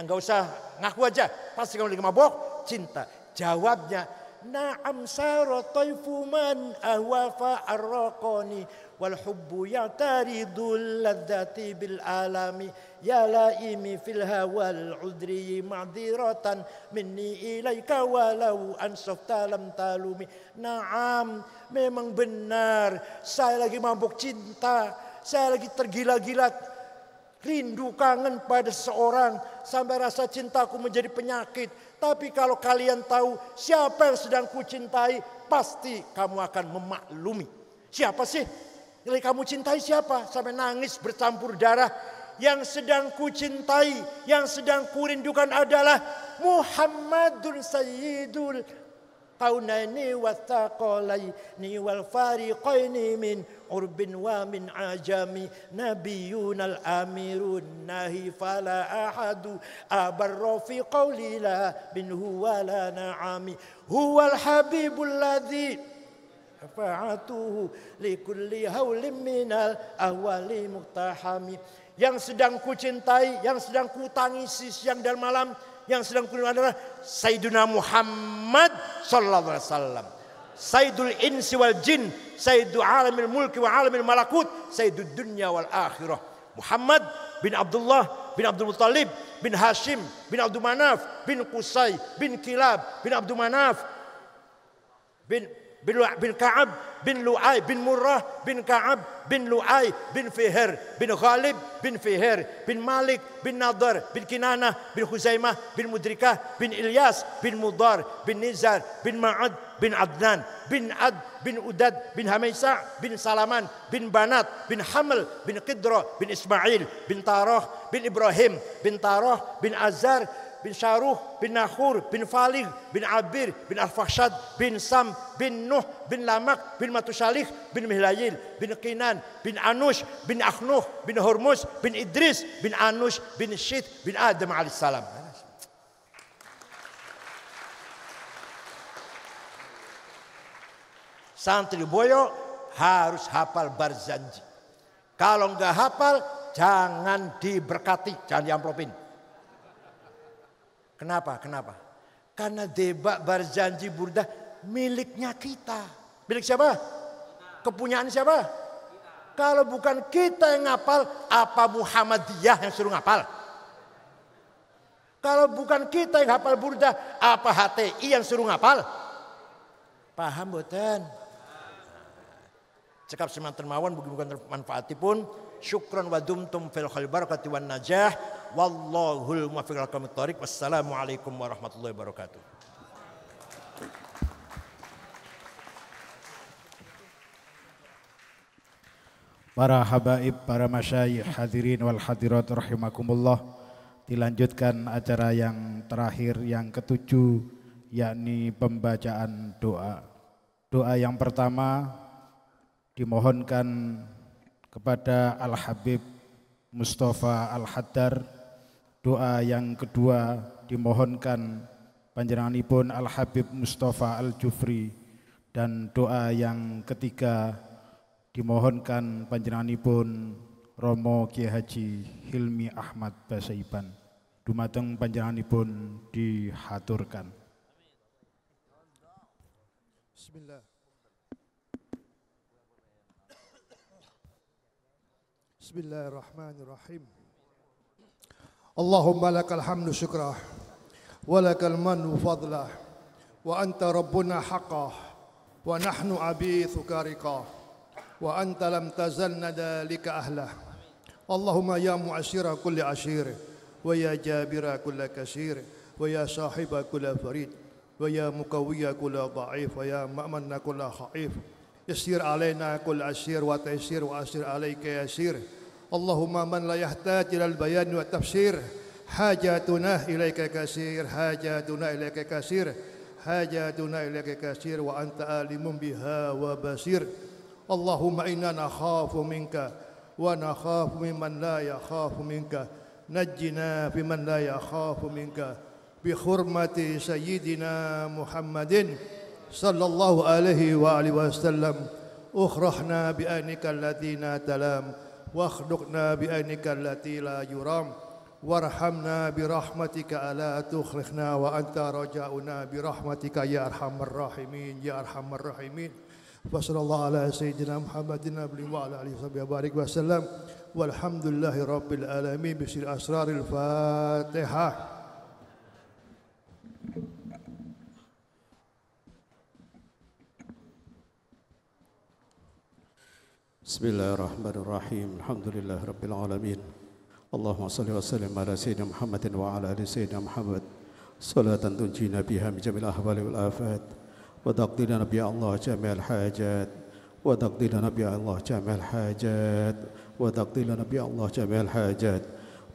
B: nggak usah ngaku aja. Pasti kamu lagi mabok, cinta. Jawabnya, Naam saro taifu man ahwafa arraqani wal hubbu ya'taridul ladzati bil alami ya laimi fil hawal udri ma'diratan minni ilaika walau ansafta lam talumi naam memang benar saya lagi mabuk cinta saya lagi tergila-gila rindu kangen pada seseorang sampai rasa cintaku menjadi penyakit. Tapi kalau kalian tahu siapa yang sedang kucintai, pasti kamu akan memaklumi. Siapa sih? Nilai kamu cintai siapa? Sampai nangis bercampur darah. Yang sedang kucintai, yang sedang kurindukan adalah Muhammadun Sayyidul kaunani wa thaqalaini wal fariqaini min urbin wa min ajami nabiyun al amirun nahi fala ahadu abarra fi qawli la bin huwa la na'ami huwa al habibul ladhi fa'atuhu li kulli hawlim yang sedang kucintai yang sedang kutangisi siang dan malam yang sedang kunjung adalah Sayyidina Muhammad sallallahu alaihi wasallam sayyidul insi wal jin sayyidu alamil mulki wa alamil malakut sayyidud dunya wal akhirah Muhammad bin Abdullah bin Abdul Muttalib bin Hashim bin Abdul Manaf bin Qusay bin Kilab bin Abdul Manaf bin بن كعب بن لؤي بن مرة بن كعب بن لؤي بن فهر بن غالب بن فهر بن مالك بن نضر بن كنانة بن خزيمة بن مدركة بن إلياس بن مضار بن نزار بن معد بن عدنان بن عد بن أدد بن هميساع بن سلمان بن بنات بن حمل بن قدرة بن إسماعيل بن طاروخ بن إبراهيم بن طاروخ بن عزار bin Syaruh bin Nahur bin Falig bin Abir bin al bin Sam bin Nuh bin Lamak bin Matushalih bin Mihlayil bin Qinan bin Anush bin Akhnuh bin Hormuz bin Idris bin Anush bin Syed bin Adam alaihissalam. Santri Boyo harus hafal Barzanji. Kalau nggak hafal jangan diberkati, jangan diamplopin. Kenapa? Kenapa? Karena debak berjanji Burda miliknya kita. Milik siapa? Kepunyaan siapa? Kalau bukan kita yang ngapal, apa Muhammadiyah yang suruh ngapal? Kalau bukan kita yang hafal Burda, apa HTI yang suruh ngapal? Paham boten? Cekap semantan termawan, bukan manfaatipun pun Syukran wa dumtum fil khair barakati wan najah. Wallahul muwaffiq ila aqwamit Wassalamu alaikum warahmatullahi wabarakatuh.
A: Para habaib, para masyayikh, hadirin wal hadirat rahimakumullah. Dilanjutkan acara yang terakhir yang ketujuh yakni pembacaan doa. Doa yang pertama dimohonkan kepada Al-Habib Mustafa Al-Haddar. Doa yang kedua dimohonkan panjenenganipun Al-Habib Mustafa Al-Jufri dan doa yang ketiga dimohonkan panjenenganipun Romo Kiai Haji Hilmi Ahmad Basaiban. Dumateng panjenenganipun dihaturkan.
C: Bismillah. بسم الله الرحمن الرحيم اللهم لك الحمد شكرا ولك المن فضلا وأنت ربنا حقا ونحن عبيثك رقا وأنت لم تزل ذلك أهلا اللهم يا معشر كل عشير ويا جابر كل كثير ويا صاحب كل فريد ويا مقوي كل ضعيف ويا مأمن كل خائف يسير علينا كل عشير وتيسير وأسير عليك يسير Allahumma man la yahtaj bayan wa tafsir hajatunah ilaike kasir hajatunah ilaike kasir hajatuna ilaika kasir wa anta alimun biha wa basir Allahumma inna nakhafu minka wa nakhafu mimman la yakhafu minka najjina mimman la yakhafu minka bi hurmati sayyidina Muhammadin sallallahu alaihi wa alihi wasallam ukhrahna bi anika alladziina talam واخلقنا بأنك التي لا يرام وارحمنا برحمتك ألا تخلقنا وأنت رجاؤنا برحمتك يا أرحم الراحمين يا أرحم الراحمين وصلى الله على سيدنا محمد النبي وعلى آله وصحبه وبارك وسلم والحمد لله رب العالمين بسر أسرار الفاتحة
D: بسم الله الرحمن الرحيم الحمد لله رب العالمين اللهم صل وسلم على سيدنا محمد وعلى آل سيدنا محمد صلاة تنجينا بها من جميع الاحوال والآفات وتقضي لنا بها الله جميع الحاجات وتقضي لنا بها الله جميع الحاجات وتقضي لنا بها الله جميع الحاجات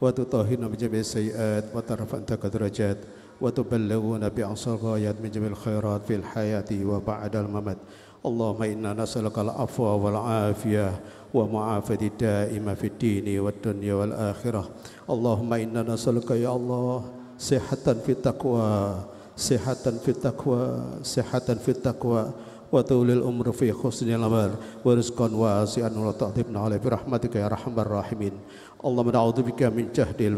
D: وتطهرنا من جميع السيئات وترفع أنتك درجات وتبلغنا بها غايات من جميع الخيرات في الحياة وبعد الممات Allahumma inna nas'alukal afwa wa mu'afati daima fid dini wad ya Allah sehatan fitakwa sehatan fitakwa sehatan fitakwa. sihatan fit taqwa. wa tulil umru fi husnil amal wa rizqan wasi'an wa ta'tibna alaihi bi rahmatika ya arhamar rahimin min jahdil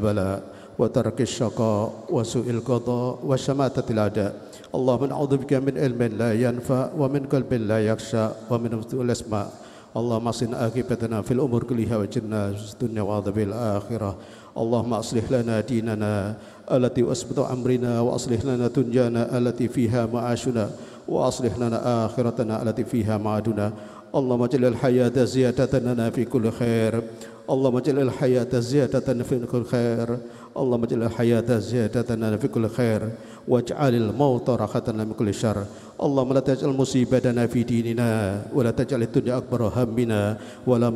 D: وترك الشقاء وسوء القضاء وشماتة الأعداء اللهم نعوذ بك من علم لا ينفع ومن قلب لا يخشى ومن الأسماء اللهم اصلح عاقبتنا في الأمور كلها وجنا الدنيا وعذاب الآخرة اللهم أصلح لنا ديننا التي أسبط أمرنا وأصلح لنا دنيانا التي فيها معاشنا وأصلح لنا آخرتنا التي فيها معادنا اللهم اجعل الحياة زيادة لنا في كل خير اللهم اجعل الحياة زيادة في كل خير Allah ja'al hayata ziyadatan fi khair waj'alil mauta rahatan min kulli syarr Allahumma la taj'al musibatana fi dinina wa la taj'al ad-dunya akbar hammina wa la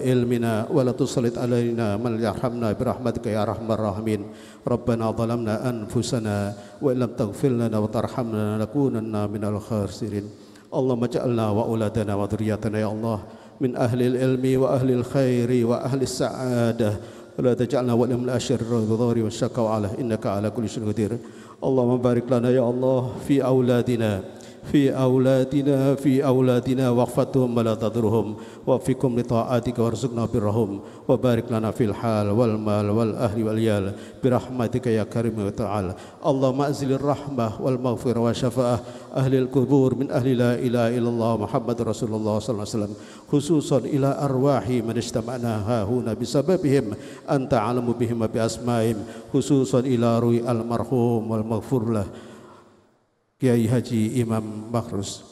D: ilmina wa la tusallit alaina man yarhamna bi rahmatika ya arhamar rahimin Rabbana zalamna anfusana wa illam taghfir lana wa tarhamna lanakunanna minal khasirin Allahumma ja'alna wa auladana wa dhurriyyatana ya Allah min ahli ilmi wa ahli al-khairi wa ahli sa'ada. ولا تجعلنا ولا من أشر الضرر والشقاء على إنك على كل شيء قدير اللهم بارك لنا يا الله في أولادنا في أولادنا في أولادنا واخفتهم ولا تضرهم وفيكم لطاعتك وارزقنا برهم وبارك لنا في الحال والمال والأهل والعيال برحمتك يا كريم وتعالى اللهم أنزل الرحمة والمغفرة والشفاء أهل القبور من أهل لا إله إلا الله محمد رسول الله صلى الله عليه وسلم خصوصا إلى أرواح من اجتمعنا ها هنا بسببهم أنت أعلم بهم وبأسمائهم خصوصا إلى روي المرحوم والمغفور له Kiai Haji Imam Bahrus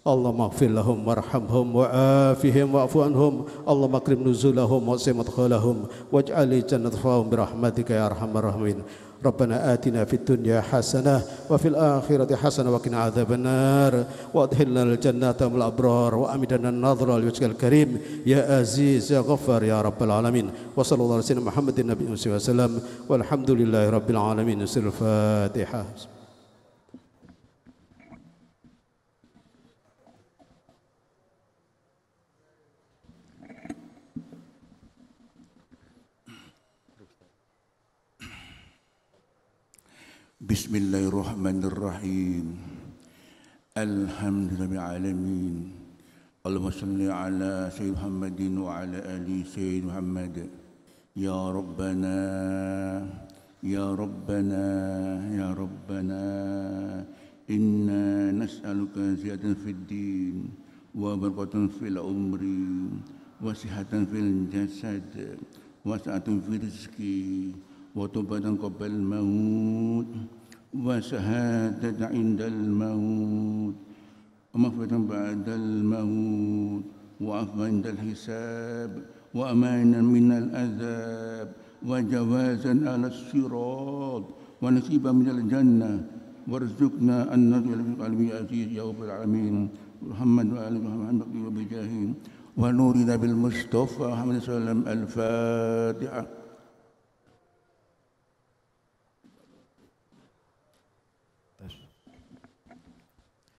D: Allah maghfir lahum warhamhum wa'afihim wa'fu anhum Allah makrim nuzulahum wa'sim adkhalahum waj'ali jannat fahum birahmatika ya arhamar rahimin ربنا آتنا في الدنيا حسنة وفي الآخرة حسنة وقنا عذاب النار وأدخلنا الجنة مع الأبرار وأمدنا النظر لوجهك الكريم يا عزيز يا غفار يا رب العالمين وصلى الله على سيدنا محمد النبي صلى الله عليه وسلم والحمد لله رب العالمين الفاتحة
E: بسم الله الرحمن الرحيم الحمد لله العالمين اللهم صل على سيد محمد وعلى آل سيد محمد يا ربنا يا ربنا يا ربنا إنا نسألك زيادة في الدين وبركة في العمر وصحة في الجسد وسعة في الرزق وتوبة قبل الموت وشهادة عند الموت ومغفرة بعد الموت وعفو عند الحساب وأمانا من العذاب وجوازا على الصراط ونصيبا من الجنة وارزقنا أن في قلبي عزيز يا رب العالمين محمد وآل محمد بجاههم ونورنا بالمصطفى محمد صلى الله عليه وسلم الفاتحة